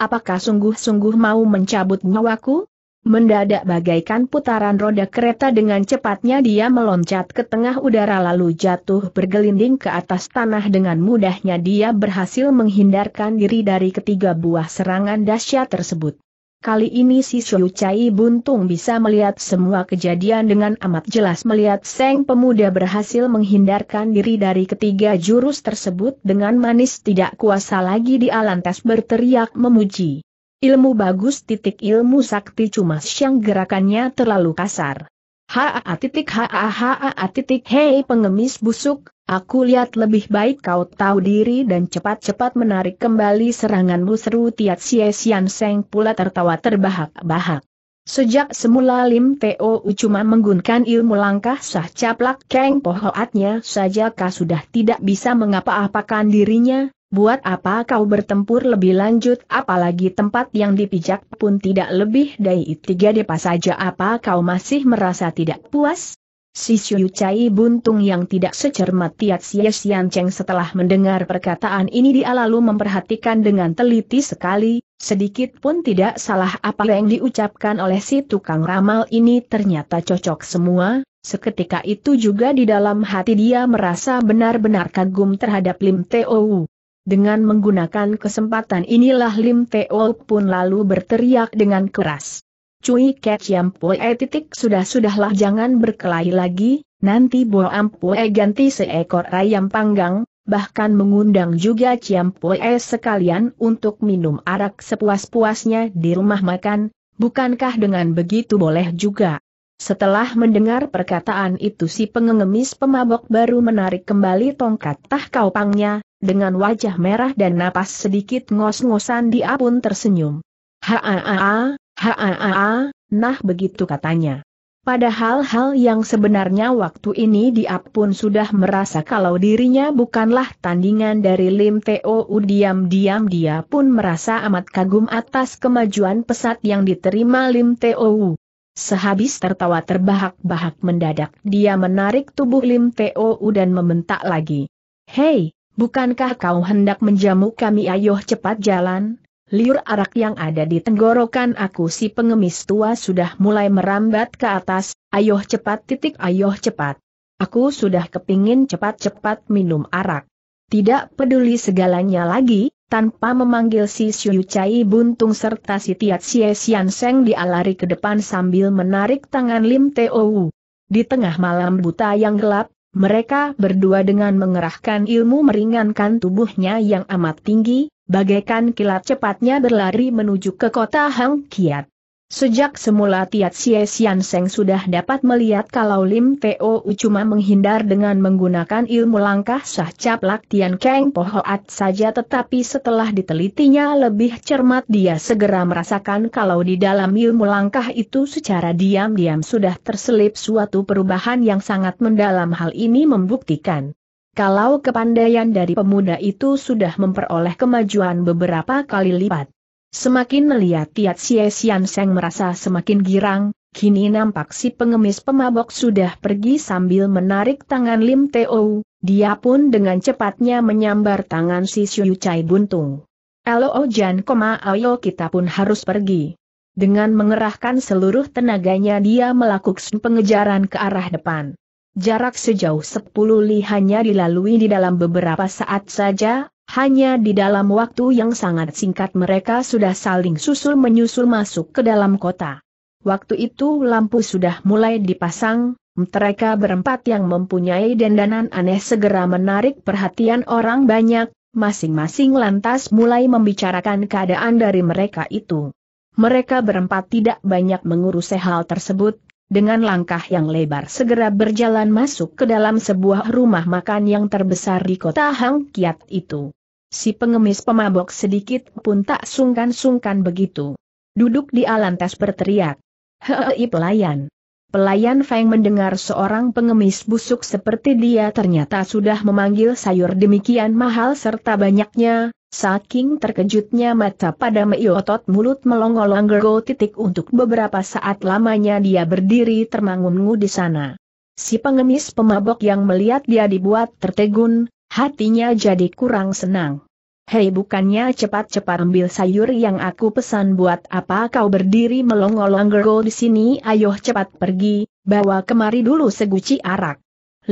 Apakah sungguh-sungguh mau mencabut nyawaku? Mendadak bagaikan putaran roda kereta dengan cepatnya dia meloncat ke tengah udara lalu jatuh bergelinding ke atas tanah dengan mudahnya dia berhasil menghindarkan diri dari ketiga buah serangan dahsyat tersebut. Kali ini si Shou Chai buntung bisa melihat semua kejadian dengan amat jelas melihat Seng pemuda berhasil menghindarkan diri dari ketiga jurus tersebut dengan manis tidak kuasa lagi di alantas berteriak memuji. Ilmu bagus titik ilmu sakti cuma siang gerakannya terlalu kasar. Haa titik haa haa titik hei pengemis busuk, aku lihat lebih baik kau tahu diri dan cepat-cepat menarik kembali seranganmu seru Tiat si Sian Seng pula tertawa terbahak-bahak. Sejak semula Lim Teo cuma menggunakan ilmu langkah sah caplak keng Pohoatnya saja kah sudah tidak bisa mengapa-apakan dirinya, buat apa kau bertempur lebih lanjut apalagi tempat yang dipijak pun tidak lebih dari tiga depa saja apa kau masih merasa tidak puas? Si Siu Cai buntung yang tidak secermat Tiat Xie Xian Cheng setelah mendengar perkataan ini dia lalu memperhatikan dengan teliti sekali, sedikit pun tidak salah apa yang diucapkan oleh si tukang ramal ini ternyata cocok semua, Seketika itu juga di dalam hati dia merasa benar-benar kagum terhadap Lim Teo. Dengan menggunakan kesempatan inilah Lim Teo pun lalu berteriak dengan keras. Cui Kek Yam Poe titik sudah-sudahlah jangan berkelahi lagi, nanti Bo Poe ganti seekor ayam panggang, bahkan mengundang juga Ciam Poe sekalian untuk minum arak sepuas-puasnya di rumah makan, bukankah dengan begitu boleh juga? Setelah mendengar perkataan itu si pengemis pemabok baru menarik kembali tongkat tah pangnya dengan wajah merah dan napas sedikit ngos-ngosan dia pun tersenyum. Haa, haa, nah begitu katanya. Padahal hal yang sebenarnya waktu ini dia pun sudah merasa kalau dirinya bukanlah tandingan dari Lim Teo diam-diam dia pun merasa amat kagum atas kemajuan pesat yang diterima Lim Teo. Sehabis tertawa terbahak-bahak mendadak dia menarik tubuh Lim Teo dan membentak lagi. Hei, Bukankah kau hendak menjamu kami ayoh cepat jalan? Liur arak yang ada di tenggorokan aku si pengemis tua sudah mulai merambat ke atas, ayoh cepat titik ayoh cepat. Aku sudah kepingin cepat-cepat minum arak. Tidak peduli segalanya lagi, tanpa memanggil si Siu Cai Buntung serta si Tiat Xie Sian Seng dialari ke depan sambil menarik tangan Lim Teo Wu. Di tengah malam buta yang gelap, mereka berdua dengan mengerahkan ilmu meringankan tubuhnya yang amat tinggi, bagaikan kilat cepatnya berlari menuju ke kota Hang Kiat. Sejak semula Tiat Sie Sian Seng sudah dapat melihat kalau Lim Teo cuma menghindar dengan menggunakan ilmu langkah sah caplak Tian Keng Pohoat saja tetapi setelah ditelitinya lebih cermat dia segera merasakan kalau di dalam ilmu langkah itu secara diam-diam sudah terselip suatu perubahan yang sangat mendalam hal ini membuktikan. Kalau kepandaian dari pemuda itu sudah memperoleh kemajuan beberapa kali lipat. Semakin melihat Tiat Xie Sian Seng merasa semakin girang, kini nampak si pengemis pemabok sudah pergi sambil menarik tangan Lim Teo, dia pun dengan cepatnya menyambar tangan si Siu Chai Buntung. Elo Jan koma ayo kita pun harus pergi. Dengan mengerahkan seluruh tenaganya dia melakukan pengejaran ke arah depan. Jarak sejauh sepuluh li hanya dilalui di dalam beberapa saat saja, hanya di dalam waktu yang sangat singkat mereka sudah saling susul-menyusul masuk ke dalam kota. Waktu itu lampu sudah mulai dipasang, mereka berempat yang mempunyai dendanan aneh segera menarik perhatian orang banyak, masing-masing lantas mulai membicarakan keadaan dari mereka itu. Mereka berempat tidak banyak mengurusi hal tersebut, dengan langkah yang lebar segera berjalan masuk ke dalam sebuah rumah makan yang terbesar di kota Hang Kiat itu si pengemis pemabok sedikit pun tak sungkan-sungkan begitu. Duduk di alantas berteriak. Hei pelayan. Pelayan Feng mendengar seorang pengemis busuk seperti dia ternyata sudah memanggil sayur demikian mahal serta banyaknya, saking terkejutnya mata pada meiotot otot mulut melongolong gergo titik untuk beberapa saat lamanya dia berdiri termangungu di sana. Si pengemis pemabok yang melihat dia dibuat tertegun, hatinya jadi kurang senang. Hei bukannya cepat-cepat ambil sayur yang aku pesan buat apa kau berdiri melongo-longo di sini ayo cepat pergi, bawa kemari dulu seguci arak.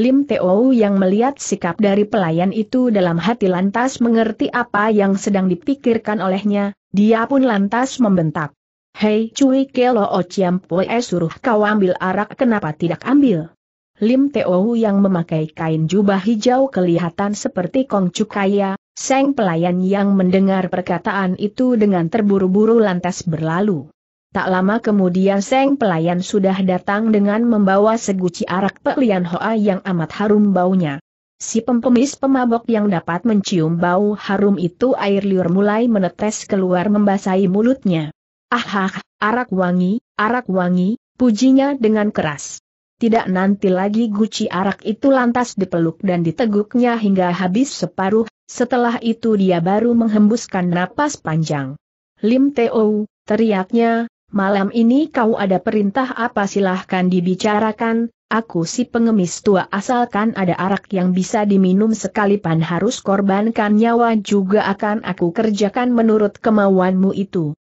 Lim Teo yang melihat sikap dari pelayan itu dalam hati lantas mengerti apa yang sedang dipikirkan olehnya, dia pun lantas membentak. Hei cuy kelo ociam pue suruh kau ambil arak kenapa tidak ambil? Lim Teo yang memakai kain jubah hijau kelihatan seperti Kong Cukaya, Seng pelayan yang mendengar perkataan itu dengan terburu-buru lantas berlalu. Tak lama kemudian Seng pelayan sudah datang dengan membawa seguci arak pelian hoa yang amat harum baunya. Si pempemis pemabok yang dapat mencium bau harum itu air liur mulai menetes keluar membasahi mulutnya. Ahah, ah, arak wangi, arak wangi, pujinya dengan keras tidak nanti lagi guci arak itu lantas dipeluk dan diteguknya hingga habis separuh, setelah itu dia baru menghembuskan napas panjang. Lim Teo, teriaknya, malam ini kau ada perintah apa silahkan dibicarakan, aku si pengemis tua asalkan ada arak yang bisa diminum sekalipan harus korbankan nyawa juga akan aku kerjakan menurut kemauanmu itu.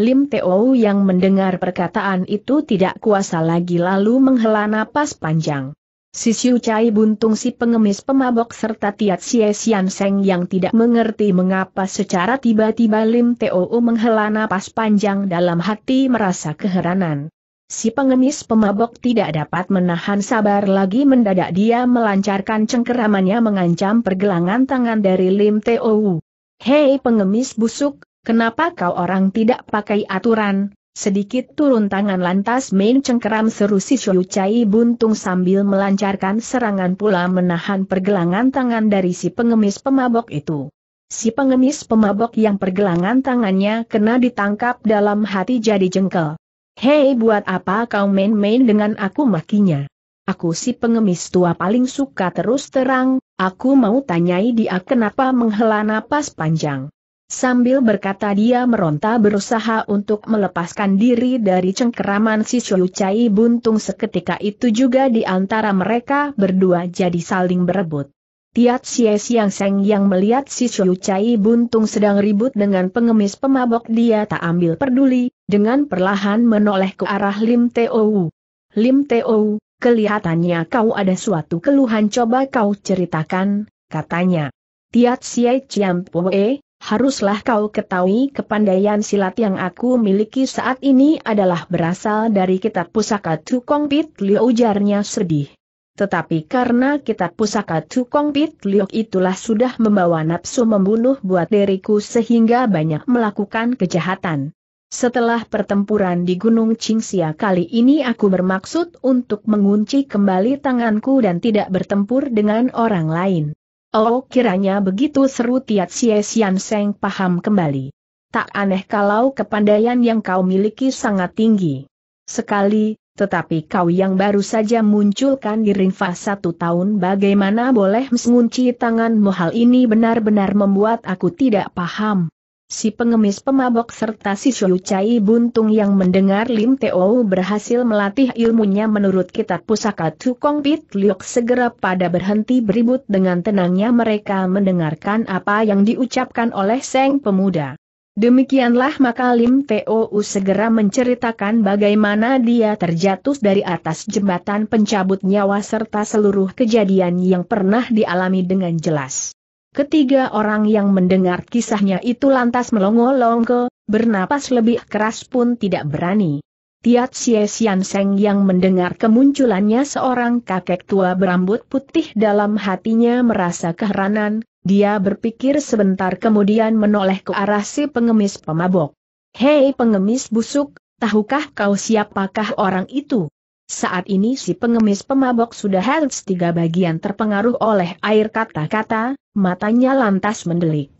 Lim Teo yang mendengar perkataan itu tidak kuasa lagi lalu menghela napas panjang. Si Siu Chai buntung si pengemis pemabok serta Tiat Sie Sian Seng yang tidak mengerti mengapa secara tiba-tiba Lim Teo menghela napas panjang dalam hati merasa keheranan. Si pengemis pemabok tidak dapat menahan sabar lagi mendadak dia melancarkan cengkeramannya mengancam pergelangan tangan dari Lim Teo. Hei pengemis busuk, Kenapa kau orang tidak pakai aturan? Sedikit turun tangan lantas main cengkeram seru si Shoyu Chai buntung sambil melancarkan serangan pula menahan pergelangan tangan dari si pengemis pemabok itu. Si pengemis pemabok yang pergelangan tangannya kena ditangkap dalam hati jadi jengkel. Hei buat apa kau main-main dengan aku makinya? Aku si pengemis tua paling suka terus terang, aku mau tanyai dia kenapa menghela napas panjang. Sambil berkata dia meronta berusaha untuk melepaskan diri dari cengkeraman si Chiu Chai Buntung seketika itu juga di antara mereka berdua jadi saling berebut. Tiat Xie Siang Seng yang melihat si Chiu Chai Buntung sedang ribut dengan pengemis pemabok dia tak ambil peduli, dengan perlahan menoleh ke arah Lim Teo. Lim Teo, kelihatannya kau ada suatu keluhan coba kau ceritakan, katanya. Tiat Xie Chiam Pue, Haruslah kau ketahui kepandaian silat yang aku miliki saat ini adalah berasal dari kitab pusaka Tukong Pit Liu ujarnya sedih. Tetapi karena kitab pusaka Tukong Pit Liu itulah sudah membawa nafsu membunuh buat diriku sehingga banyak melakukan kejahatan. Setelah pertempuran di Gunung Qingxia kali ini aku bermaksud untuk mengunci kembali tanganku dan tidak bertempur dengan orang lain. Oh kiranya begitu seru Tiat Sie Sian Seng paham kembali. Tak aneh kalau kepandaian yang kau miliki sangat tinggi. Sekali, tetapi kau yang baru saja munculkan di rinfa satu tahun bagaimana boleh mengunci tanganmu hal ini benar-benar membuat aku tidak paham si pengemis pemabok serta si Shou Chai Buntung yang mendengar Lim Teo berhasil melatih ilmunya menurut kitab pusaka Tukong Pit Liok segera pada berhenti beribut dengan tenangnya mereka mendengarkan apa yang diucapkan oleh Seng Pemuda. Demikianlah maka Lim Teo segera menceritakan bagaimana dia terjatuh dari atas jembatan pencabut nyawa serta seluruh kejadian yang pernah dialami dengan jelas. Ketiga orang yang mendengar kisahnya itu lantas melongo longo bernapas lebih keras pun tidak berani. Tiat Xie Xian Seng yang mendengar kemunculannya seorang kakek tua berambut putih dalam hatinya merasa keheranan, dia berpikir sebentar kemudian menoleh ke arah si pengemis pemabok. Hei pengemis busuk, tahukah kau siapakah orang itu? Saat ini si pengemis pemabok sudah harus tiga bagian terpengaruh oleh air kata-kata, matanya lantas mendelik.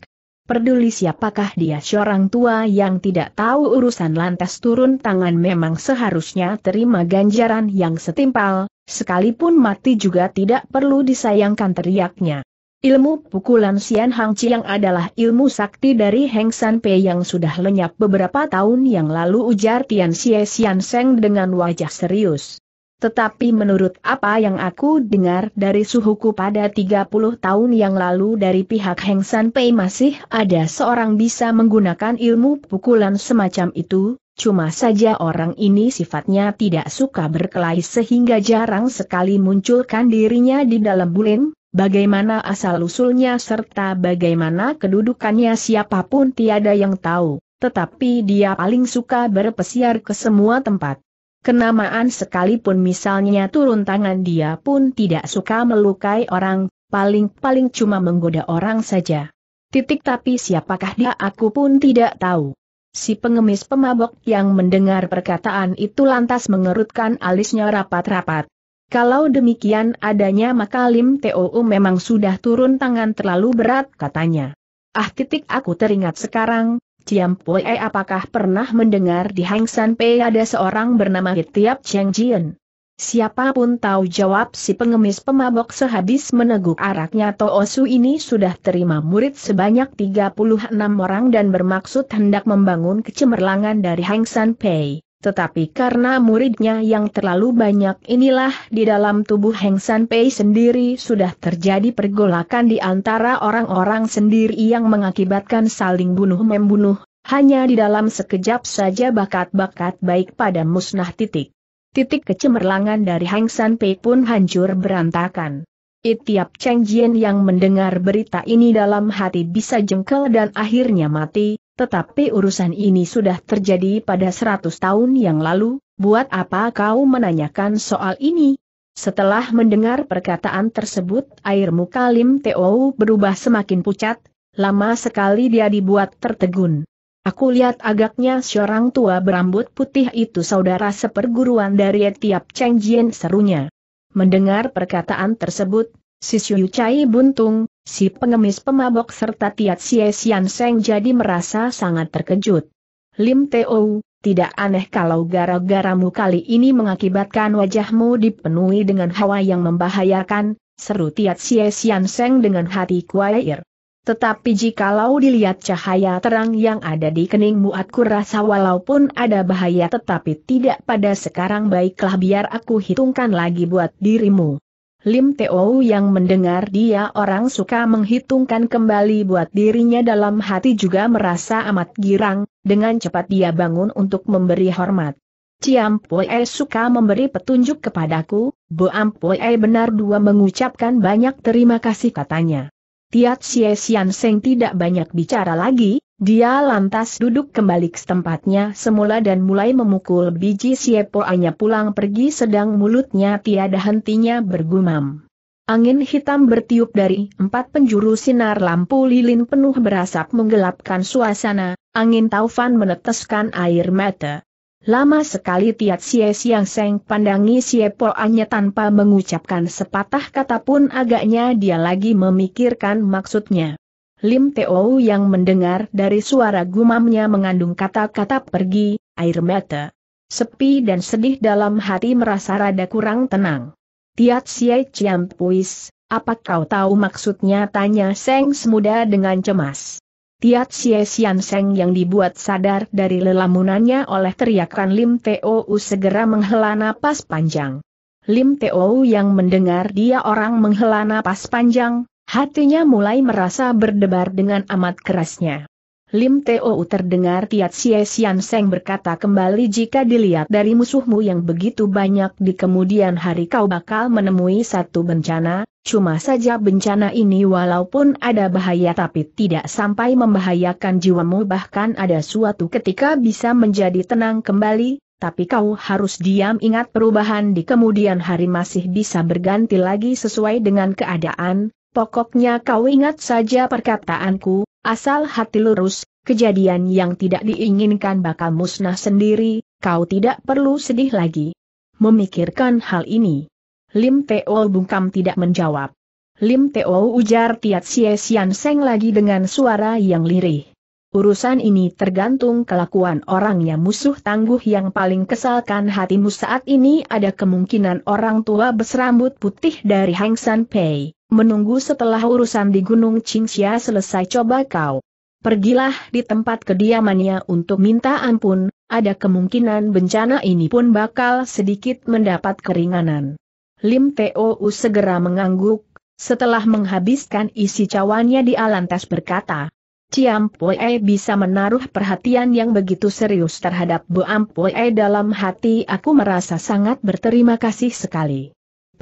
Peduli siapakah dia seorang tua yang tidak tahu urusan lantas turun tangan memang seharusnya terima ganjaran yang setimpal, sekalipun mati juga tidak perlu disayangkan teriaknya. Ilmu pukulan Sian Hang Chiang adalah ilmu sakti dari Heng San Pei yang sudah lenyap beberapa tahun yang lalu ujar Tian Xie Sian Seng dengan wajah serius. Tetapi menurut apa yang aku dengar dari suhuku pada 30 tahun yang lalu dari pihak Heng San Pei masih ada seorang bisa menggunakan ilmu pukulan semacam itu, cuma saja orang ini sifatnya tidak suka berkelahi sehingga jarang sekali munculkan dirinya di dalam bulan, bagaimana asal-usulnya serta bagaimana kedudukannya siapapun tiada yang tahu, tetapi dia paling suka berpesiar ke semua tempat. Kenamaan sekalipun misalnya turun tangan dia pun tidak suka melukai orang, paling-paling cuma menggoda orang saja. Titik tapi siapakah dia aku pun tidak tahu. Si pengemis pemabok yang mendengar perkataan itu lantas mengerutkan alisnya rapat-rapat. Kalau demikian adanya maka Lim T.O.U. memang sudah turun tangan terlalu berat katanya. Ah titik aku teringat sekarang, Ciam Pue eh, apakah pernah mendengar di Hang San Pei ada seorang bernama Hitiap Cheng Jian? Siapapun tahu jawab si pengemis pemabok sehabis meneguk araknya Toosu ini sudah terima murid sebanyak 36 orang dan bermaksud hendak membangun kecemerlangan dari Hang San Pei. Tetapi karena muridnya yang terlalu banyak inilah di dalam tubuh Heng San Pei sendiri sudah terjadi pergolakan di antara orang-orang sendiri yang mengakibatkan saling bunuh-membunuh, hanya di dalam sekejap saja bakat-bakat baik pada musnah titik. Titik kecemerlangan dari Heng San Pei pun hancur berantakan. Itiap Cheng Jian yang mendengar berita ini dalam hati bisa jengkel dan akhirnya mati, tetapi urusan ini sudah terjadi pada seratus tahun yang lalu, buat apa kau menanyakan soal ini? Setelah mendengar perkataan tersebut, air muka Lim Teo berubah semakin pucat, lama sekali dia dibuat tertegun. Aku lihat agaknya seorang tua berambut putih itu saudara seperguruan dari tiap Cheng Jian serunya. Mendengar perkataan tersebut, si Yu Chai buntung, Si pengemis pemabok serta Tiat Sie Sian Seng jadi merasa sangat terkejut. Lim Teo, tidak aneh kalau gara-garamu kali ini mengakibatkan wajahmu dipenuhi dengan hawa yang membahayakan, seru Tiat Sie Sian Seng dengan hati kuair. Tetapi jikalau dilihat cahaya terang yang ada di keningmu aku rasa walaupun ada bahaya tetapi tidak pada sekarang baiklah biar aku hitungkan lagi buat dirimu. Lim Teo yang mendengar dia orang suka menghitungkan kembali buat dirinya dalam hati juga merasa amat girang, dengan cepat dia bangun untuk memberi hormat. Ciam Poe suka memberi petunjuk kepadaku, Boam Poe benar dua mengucapkan banyak terima kasih katanya. Tiat Sie Sian Seng tidak banyak bicara lagi, dia lantas duduk kembali ke tempatnya semula dan mulai memukul biji siepoanya pulang pergi sedang mulutnya tiada hentinya bergumam. Angin hitam bertiup dari empat penjuru sinar lampu lilin penuh berasap menggelapkan suasana, angin taufan meneteskan air mata. Lama sekali Tiat sie Siang Seng pandangi siepoanya tanpa mengucapkan sepatah kata pun agaknya dia lagi memikirkan maksudnya. Lim Teo yang mendengar dari suara gumamnya mengandung kata-kata pergi, air mata. Sepi dan sedih dalam hati merasa rada kurang tenang. Tiat Siai Ciam Puis, apa kau tahu maksudnya tanya Seng Semuda dengan cemas. Tiat Siai Sian Seng yang dibuat sadar dari lelamunannya oleh teriakan Lim Teo segera menghela napas panjang. Lim Teo yang mendengar dia orang menghela napas panjang, Hatinya mulai merasa berdebar dengan amat kerasnya. Lim Teo terdengar Tiat Xie Sian Seng berkata kembali jika dilihat dari musuhmu yang begitu banyak di kemudian hari kau bakal menemui satu bencana, cuma saja bencana ini walaupun ada bahaya tapi tidak sampai membahayakan jiwamu bahkan ada suatu ketika bisa menjadi tenang kembali, tapi kau harus diam ingat perubahan di kemudian hari masih bisa berganti lagi sesuai dengan keadaan, Pokoknya kau ingat saja perkataanku, asal hati lurus, kejadian yang tidak diinginkan bakal musnah sendiri, kau tidak perlu sedih lagi. Memikirkan hal ini. Lim Teo bungkam tidak menjawab. Lim Teo ujar Tiat Sie Sian Seng lagi dengan suara yang lirih. Urusan ini tergantung kelakuan orangnya musuh tangguh yang paling kesalkan hatimu saat ini ada kemungkinan orang tua berserambut putih dari Hang San Pei. Menunggu setelah urusan di Gunung Qingxia selesai coba kau. Pergilah di tempat kediamannya untuk minta ampun, ada kemungkinan bencana ini pun bakal sedikit mendapat keringanan. Lim Teo segera mengangguk, setelah menghabiskan isi cawannya di alantas berkata, Ciam Poe bisa menaruh perhatian yang begitu serius terhadap Bu Ampoe dalam hati aku merasa sangat berterima kasih sekali.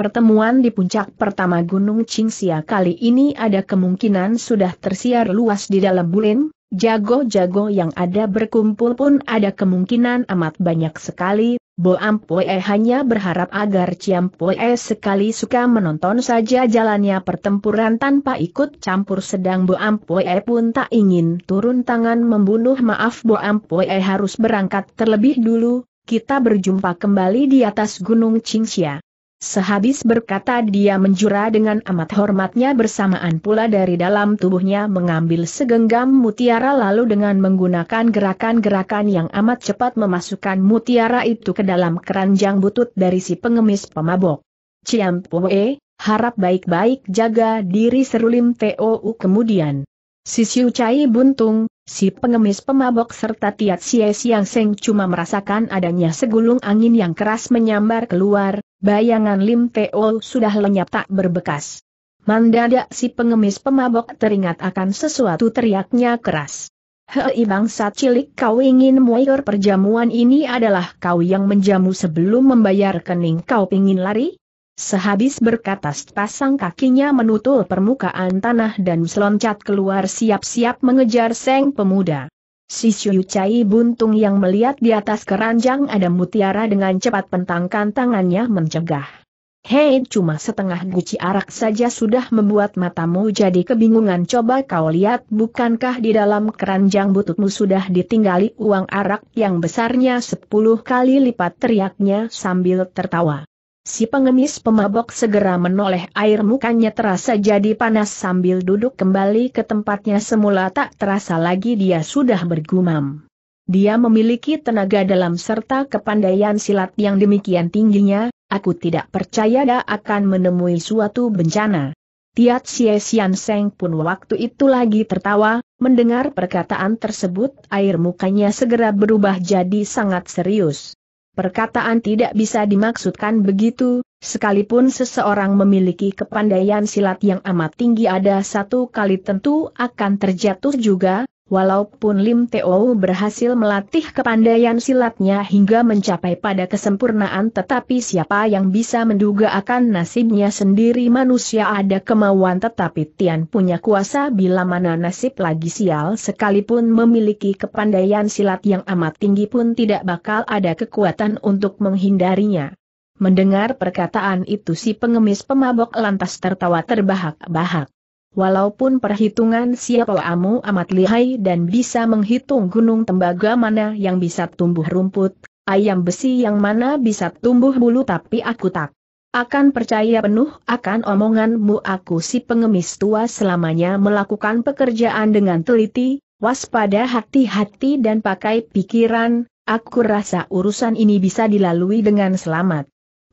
Pertemuan di puncak pertama Gunung Qingxia kali ini ada kemungkinan sudah tersiar luas di dalam bulin, jago-jago yang ada berkumpul pun ada kemungkinan amat banyak sekali, Bo Ampoe hanya berharap agar Ciampoe sekali suka menonton saja jalannya pertempuran tanpa ikut campur sedang Bo Ampoe pun tak ingin turun tangan membunuh maaf Bo Ampoe harus berangkat terlebih dulu, kita berjumpa kembali di atas Gunung Qingxia. Sehabis berkata dia menjura dengan amat hormatnya bersamaan pula dari dalam tubuhnya mengambil segenggam mutiara lalu dengan menggunakan gerakan-gerakan yang amat cepat memasukkan mutiara itu ke dalam keranjang butut dari si pengemis pemabok. Ciam Pue, harap baik-baik jaga diri serulim TOU kemudian. Si Cai buntung, si pengemis pemabok serta Tiat Sia Siang Seng cuma merasakan adanya segulung angin yang keras menyambar keluar, bayangan Lim Teo sudah lenyap tak berbekas. Mandadak si pengemis pemabok teringat akan sesuatu teriaknya keras. Hei bangsa cilik kau ingin muayur perjamuan ini adalah kau yang menjamu sebelum membayar kening kau ingin lari? Sehabis berkata pasang kakinya menutul permukaan tanah dan seloncat keluar siap-siap mengejar seng pemuda. Si Yucai Chai buntung yang melihat di atas keranjang ada mutiara dengan cepat pentangkan tangannya mencegah. Hei cuma setengah guci arak saja sudah membuat matamu jadi kebingungan coba kau lihat bukankah di dalam keranjang bututmu sudah ditinggali uang arak yang besarnya sepuluh kali lipat teriaknya sambil tertawa. Si pengemis pemabok segera menoleh air mukanya terasa jadi panas sambil duduk kembali ke tempatnya semula tak terasa lagi dia sudah bergumam. Dia memiliki tenaga dalam serta kepandaian silat yang demikian tingginya, aku tidak percaya dia akan menemui suatu bencana. Tiat Xie Sian Seng pun waktu itu lagi tertawa, mendengar perkataan tersebut air mukanya segera berubah jadi sangat serius. Perkataan tidak bisa dimaksudkan begitu, sekalipun seseorang memiliki kepandaian silat yang amat tinggi ada satu kali tentu akan terjatuh juga, Walaupun Lim Teo berhasil melatih kepandaian silatnya hingga mencapai pada kesempurnaan tetapi siapa yang bisa menduga akan nasibnya sendiri manusia ada kemauan tetapi Tian punya kuasa bila mana nasib lagi sial sekalipun memiliki kepandaian silat yang amat tinggi pun tidak bakal ada kekuatan untuk menghindarinya. Mendengar perkataan itu si pengemis pemabok lantas tertawa terbahak-bahak. Walaupun perhitungan siapa Amu amat lihai dan bisa menghitung gunung tembaga mana yang bisa tumbuh rumput, ayam besi yang mana bisa tumbuh bulu tapi aku tak akan percaya penuh akan omonganmu aku si pengemis tua selamanya melakukan pekerjaan dengan teliti, waspada hati-hati dan pakai pikiran, aku rasa urusan ini bisa dilalui dengan selamat.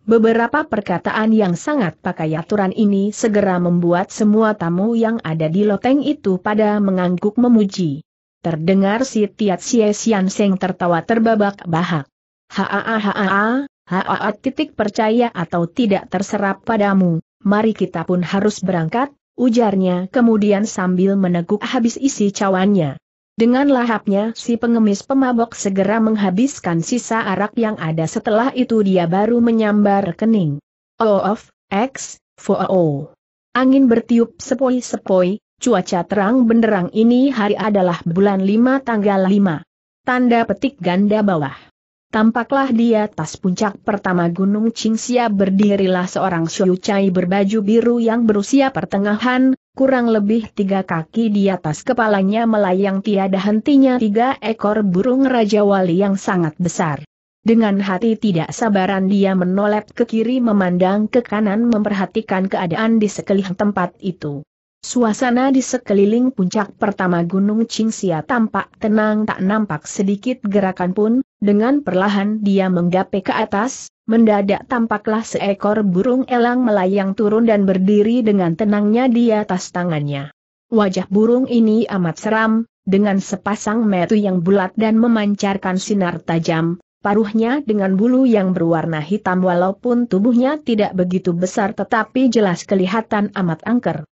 Beberapa perkataan yang sangat pakai aturan ini segera membuat semua tamu yang ada di loteng itu pada mengangguk memuji. Terdengar si Tiat Xie Sian Seng tertawa terbabak bahak. Haa haa haa titik percaya atau tidak terserap padamu, mari kita pun harus berangkat, ujarnya kemudian sambil meneguk habis isi cawannya. Dengan lahapnya si pengemis pemabok segera menghabiskan sisa arak yang ada setelah itu dia baru menyambar kening. O of X, Foo. Angin bertiup sepoi-sepoi, cuaca terang benderang ini hari adalah bulan 5 tanggal 5. Tanda petik ganda bawah. Tampaklah di atas puncak pertama Gunung Cingsia berdirilah seorang Shoyu Chai berbaju biru yang berusia pertengahan, kurang lebih tiga kaki di atas kepalanya melayang tiada hentinya tiga ekor burung Raja Wali yang sangat besar. Dengan hati tidak sabaran dia menoleh ke kiri memandang ke kanan memperhatikan keadaan di sekeliling tempat itu. Suasana di sekeliling puncak pertama Gunung Qingxia tampak tenang tak nampak sedikit gerakan pun, dengan perlahan dia menggapai ke atas, Mendadak tampaklah seekor burung elang melayang turun dan berdiri dengan tenangnya di atas tangannya. Wajah burung ini amat seram, dengan sepasang metu yang bulat dan memancarkan sinar tajam, paruhnya dengan bulu yang berwarna hitam walaupun tubuhnya tidak begitu besar tetapi jelas kelihatan amat angker.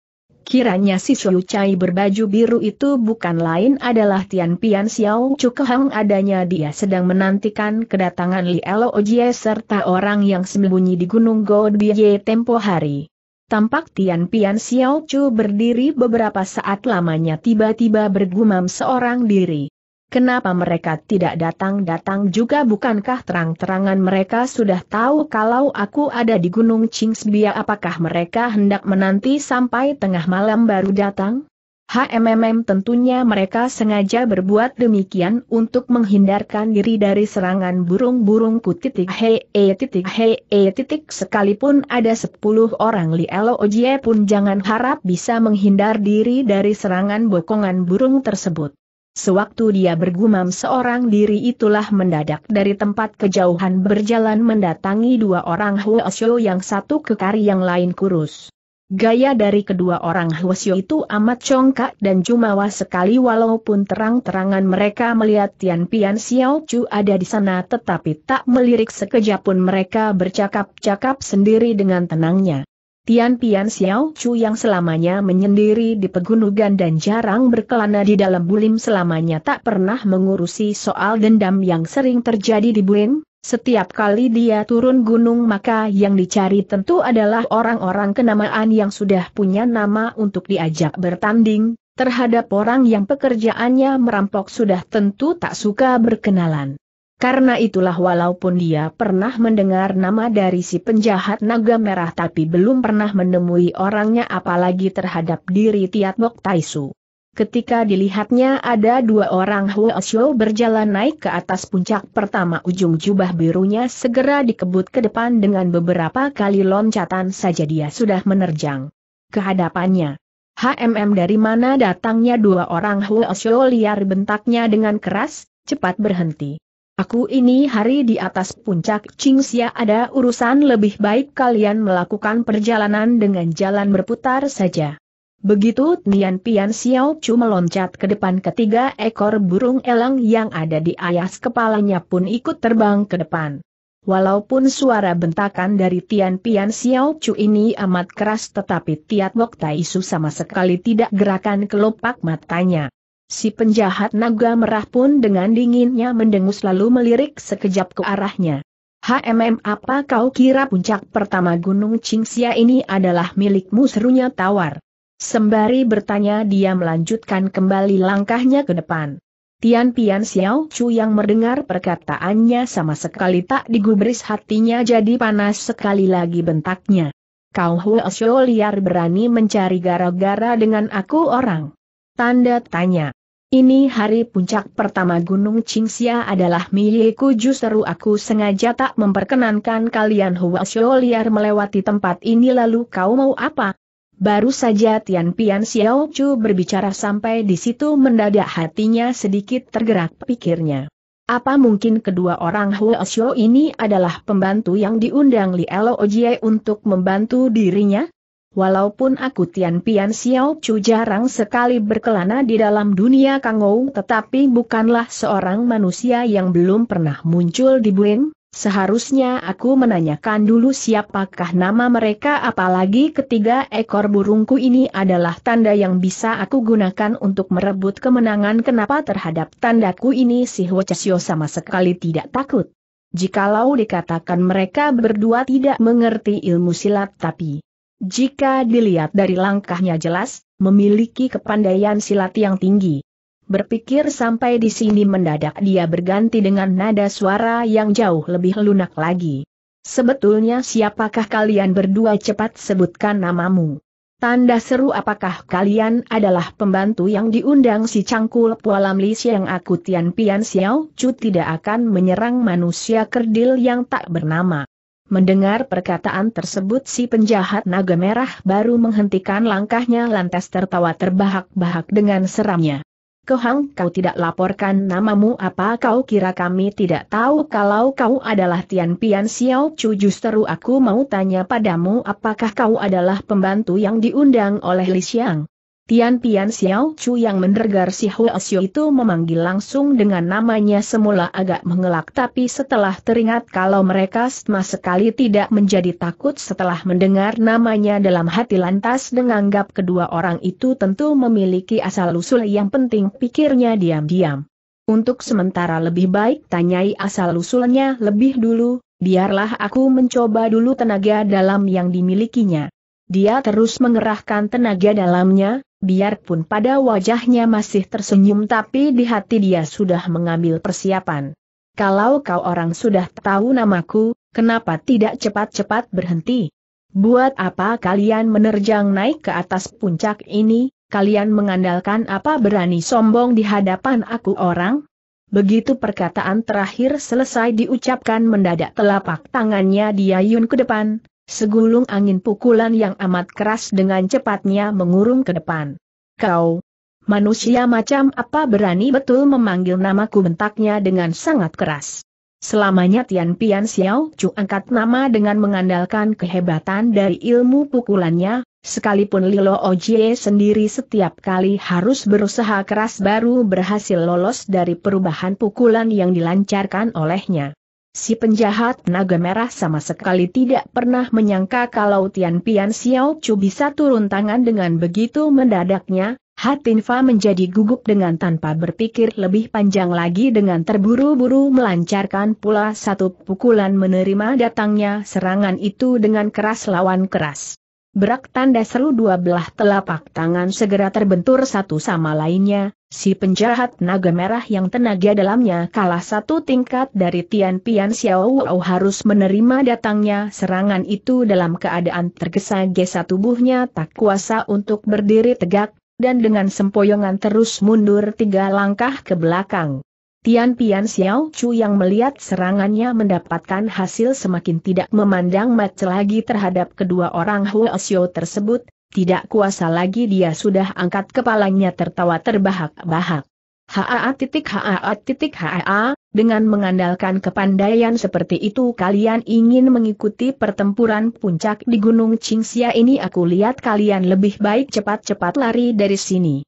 Kiranya si Shu Chai berbaju biru itu bukan lain adalah Tian Pian Xiao Chukehang adanya dia sedang menantikan kedatangan Li Elo Ojie serta orang yang sembunyi di Gunung Godbie tempo hari. Tampak Tian Pian Xiao Chu berdiri beberapa saat lamanya tiba-tiba bergumam seorang diri. Kenapa mereka tidak datang-datang juga bukankah terang-terangan mereka sudah tahu kalau aku ada di Gunung Chingsbia apakah mereka hendak menanti sampai tengah malam baru datang? HMMM tentunya mereka sengaja berbuat demikian untuk menghindarkan diri dari serangan burung-burungku titik hee titik hee titik sekalipun ada 10 orang Lielo Oje pun jangan harap bisa menghindar diri dari serangan bokongan burung tersebut. Sewaktu dia bergumam seorang diri itulah mendadak dari tempat kejauhan berjalan mendatangi dua orang Huosyo yang satu kekar yang lain kurus. Gaya dari kedua orang Huosyo itu amat congkak dan jumawa sekali walaupun terang-terangan mereka melihat Tian Pian Xiao Chu ada di sana tetapi tak melirik sekejap pun mereka bercakap-cakap sendiri dengan tenangnya. Tian Pian Xiao Chu yang selamanya menyendiri di pegunungan dan jarang berkelana di dalam bulim selamanya tak pernah mengurusi soal dendam yang sering terjadi di bulim, setiap kali dia turun gunung maka yang dicari tentu adalah orang-orang kenamaan yang sudah punya nama untuk diajak bertanding, terhadap orang yang pekerjaannya merampok sudah tentu tak suka berkenalan. Karena itulah walaupun dia pernah mendengar nama dari si penjahat naga merah tapi belum pernah menemui orangnya apalagi terhadap diri Tiat Bok Taisu. Ketika dilihatnya ada dua orang Huosho berjalan naik ke atas puncak pertama ujung jubah birunya segera dikebut ke depan dengan beberapa kali loncatan saja dia sudah menerjang. Kehadapannya. HMM dari mana datangnya dua orang Huosho liar bentaknya dengan keras, cepat berhenti. Aku ini hari di atas puncak Qingxia ada urusan lebih baik kalian melakukan perjalanan dengan jalan berputar saja. Begitu Nian Pian Xiao Chu meloncat ke depan ketiga ekor burung elang yang ada di ayas kepalanya pun ikut terbang ke depan. Walaupun suara bentakan dari Tian Pian Xiao Chu ini amat keras tetapi Tiat Mok Tai Su sama sekali tidak gerakan kelopak matanya. Si penjahat naga merah pun dengan dinginnya mendengus lalu melirik sekejap ke arahnya. HMM apa kau kira puncak pertama Gunung Qingxia ini adalah milikmu serunya tawar. Sembari bertanya dia melanjutkan kembali langkahnya ke depan. Tian Pian Xiao Chu yang mendengar perkataannya sama sekali tak digubris hatinya jadi panas sekali lagi bentaknya. Kau Hua Xiao liar berani mencari gara-gara dengan aku orang. Tanda tanya. Ini hari puncak pertama Gunung Qingxia adalah milikku justru aku sengaja tak memperkenankan kalian Hua Xiao liar melewati tempat ini lalu kau mau apa? Baru saja Tian Pian Xiao Chu berbicara sampai di situ mendadak hatinya sedikit tergerak pikirnya. Apa mungkin kedua orang Hua Xiao ini adalah pembantu yang diundang Li Elo Ojie untuk membantu dirinya? Walaupun aku Tian Pian Xiao Chu jarang sekali berkelana di dalam dunia Kangou tetapi bukanlah seorang manusia yang belum pernah muncul di Buin, seharusnya aku menanyakan dulu siapakah nama mereka apalagi ketiga ekor burungku ini adalah tanda yang bisa aku gunakan untuk merebut kemenangan kenapa terhadap tandaku ini si Huacasio sama sekali tidak takut. Jikalau dikatakan mereka berdua tidak mengerti ilmu silat tapi jika dilihat dari langkahnya jelas, memiliki kepandaian silat yang tinggi. Berpikir sampai di sini mendadak dia berganti dengan nada suara yang jauh lebih lunak lagi. Sebetulnya siapakah kalian berdua cepat sebutkan namamu? Tanda seru apakah kalian adalah pembantu yang diundang si cangkul pualam lis yang aku Tian Pian Xiao Chu tidak akan menyerang manusia kerdil yang tak bernama. Mendengar perkataan tersebut si penjahat naga merah baru menghentikan langkahnya lantas tertawa terbahak-bahak dengan seramnya. Kehang kau tidak laporkan namamu apa kau kira kami tidak tahu kalau kau adalah Tian Pian Xiao Chu justru aku mau tanya padamu apakah kau adalah pembantu yang diundang oleh Li Xiang. Tian Pian Xiao Chu yang mendengar si Hua Xiu itu memanggil langsung dengan namanya semula agak mengelak tapi setelah teringat kalau mereka sama sekali tidak menjadi takut setelah mendengar namanya dalam hati lantas menganggap kedua orang itu tentu memiliki asal-usul yang penting pikirnya diam-diam. Untuk sementara lebih baik tanyai asal-usulnya lebih dulu, biarlah aku mencoba dulu tenaga dalam yang dimilikinya. Dia terus mengerahkan tenaga dalamnya, biarpun pada wajahnya masih tersenyum tapi di hati dia sudah mengambil persiapan. Kalau kau orang sudah tahu namaku, kenapa tidak cepat-cepat berhenti? Buat apa kalian menerjang naik ke atas puncak ini, kalian mengandalkan apa berani sombong di hadapan aku orang? Begitu perkataan terakhir selesai diucapkan mendadak telapak tangannya diayun ke depan, Segulung angin pukulan yang amat keras dengan cepatnya mengurung ke depan. Kau, manusia macam apa berani betul memanggil namaku bentaknya dengan sangat keras. Selamanya Tian Pian Xiao Chu angkat nama dengan mengandalkan kehebatan dari ilmu pukulannya, sekalipun Lilo Ojie sendiri setiap kali harus berusaha keras baru berhasil lolos dari perubahan pukulan yang dilancarkan olehnya. Si penjahat naga merah sama sekali tidak pernah menyangka kalau Tian Pian Xiao Chu bisa turun tangan dengan begitu mendadaknya, Hatinfa menjadi gugup dengan tanpa berpikir lebih panjang lagi dengan terburu-buru melancarkan pula satu pukulan menerima datangnya serangan itu dengan keras lawan keras. Berak tanda seru dua belah telapak tangan segera terbentur satu sama lainnya, si penjahat naga merah yang tenaga dalamnya kalah satu tingkat dari Tian Pian Xiao Wu harus menerima datangnya serangan itu dalam keadaan tergesa-gesa tubuhnya tak kuasa untuk berdiri tegak, dan dengan sempoyongan terus mundur tiga langkah ke belakang. Tian Pian Xiao Chu yang melihat serangannya mendapatkan hasil semakin tidak memandang mata lagi terhadap kedua orang Huo Xiao tersebut, tidak kuasa lagi dia sudah angkat kepalanya tertawa terbahak-bahak. Haa titik haa titik haa, dengan mengandalkan kepandaian seperti itu kalian ingin mengikuti pertempuran puncak di Gunung Qingxia ini aku lihat kalian lebih baik cepat-cepat lari dari sini.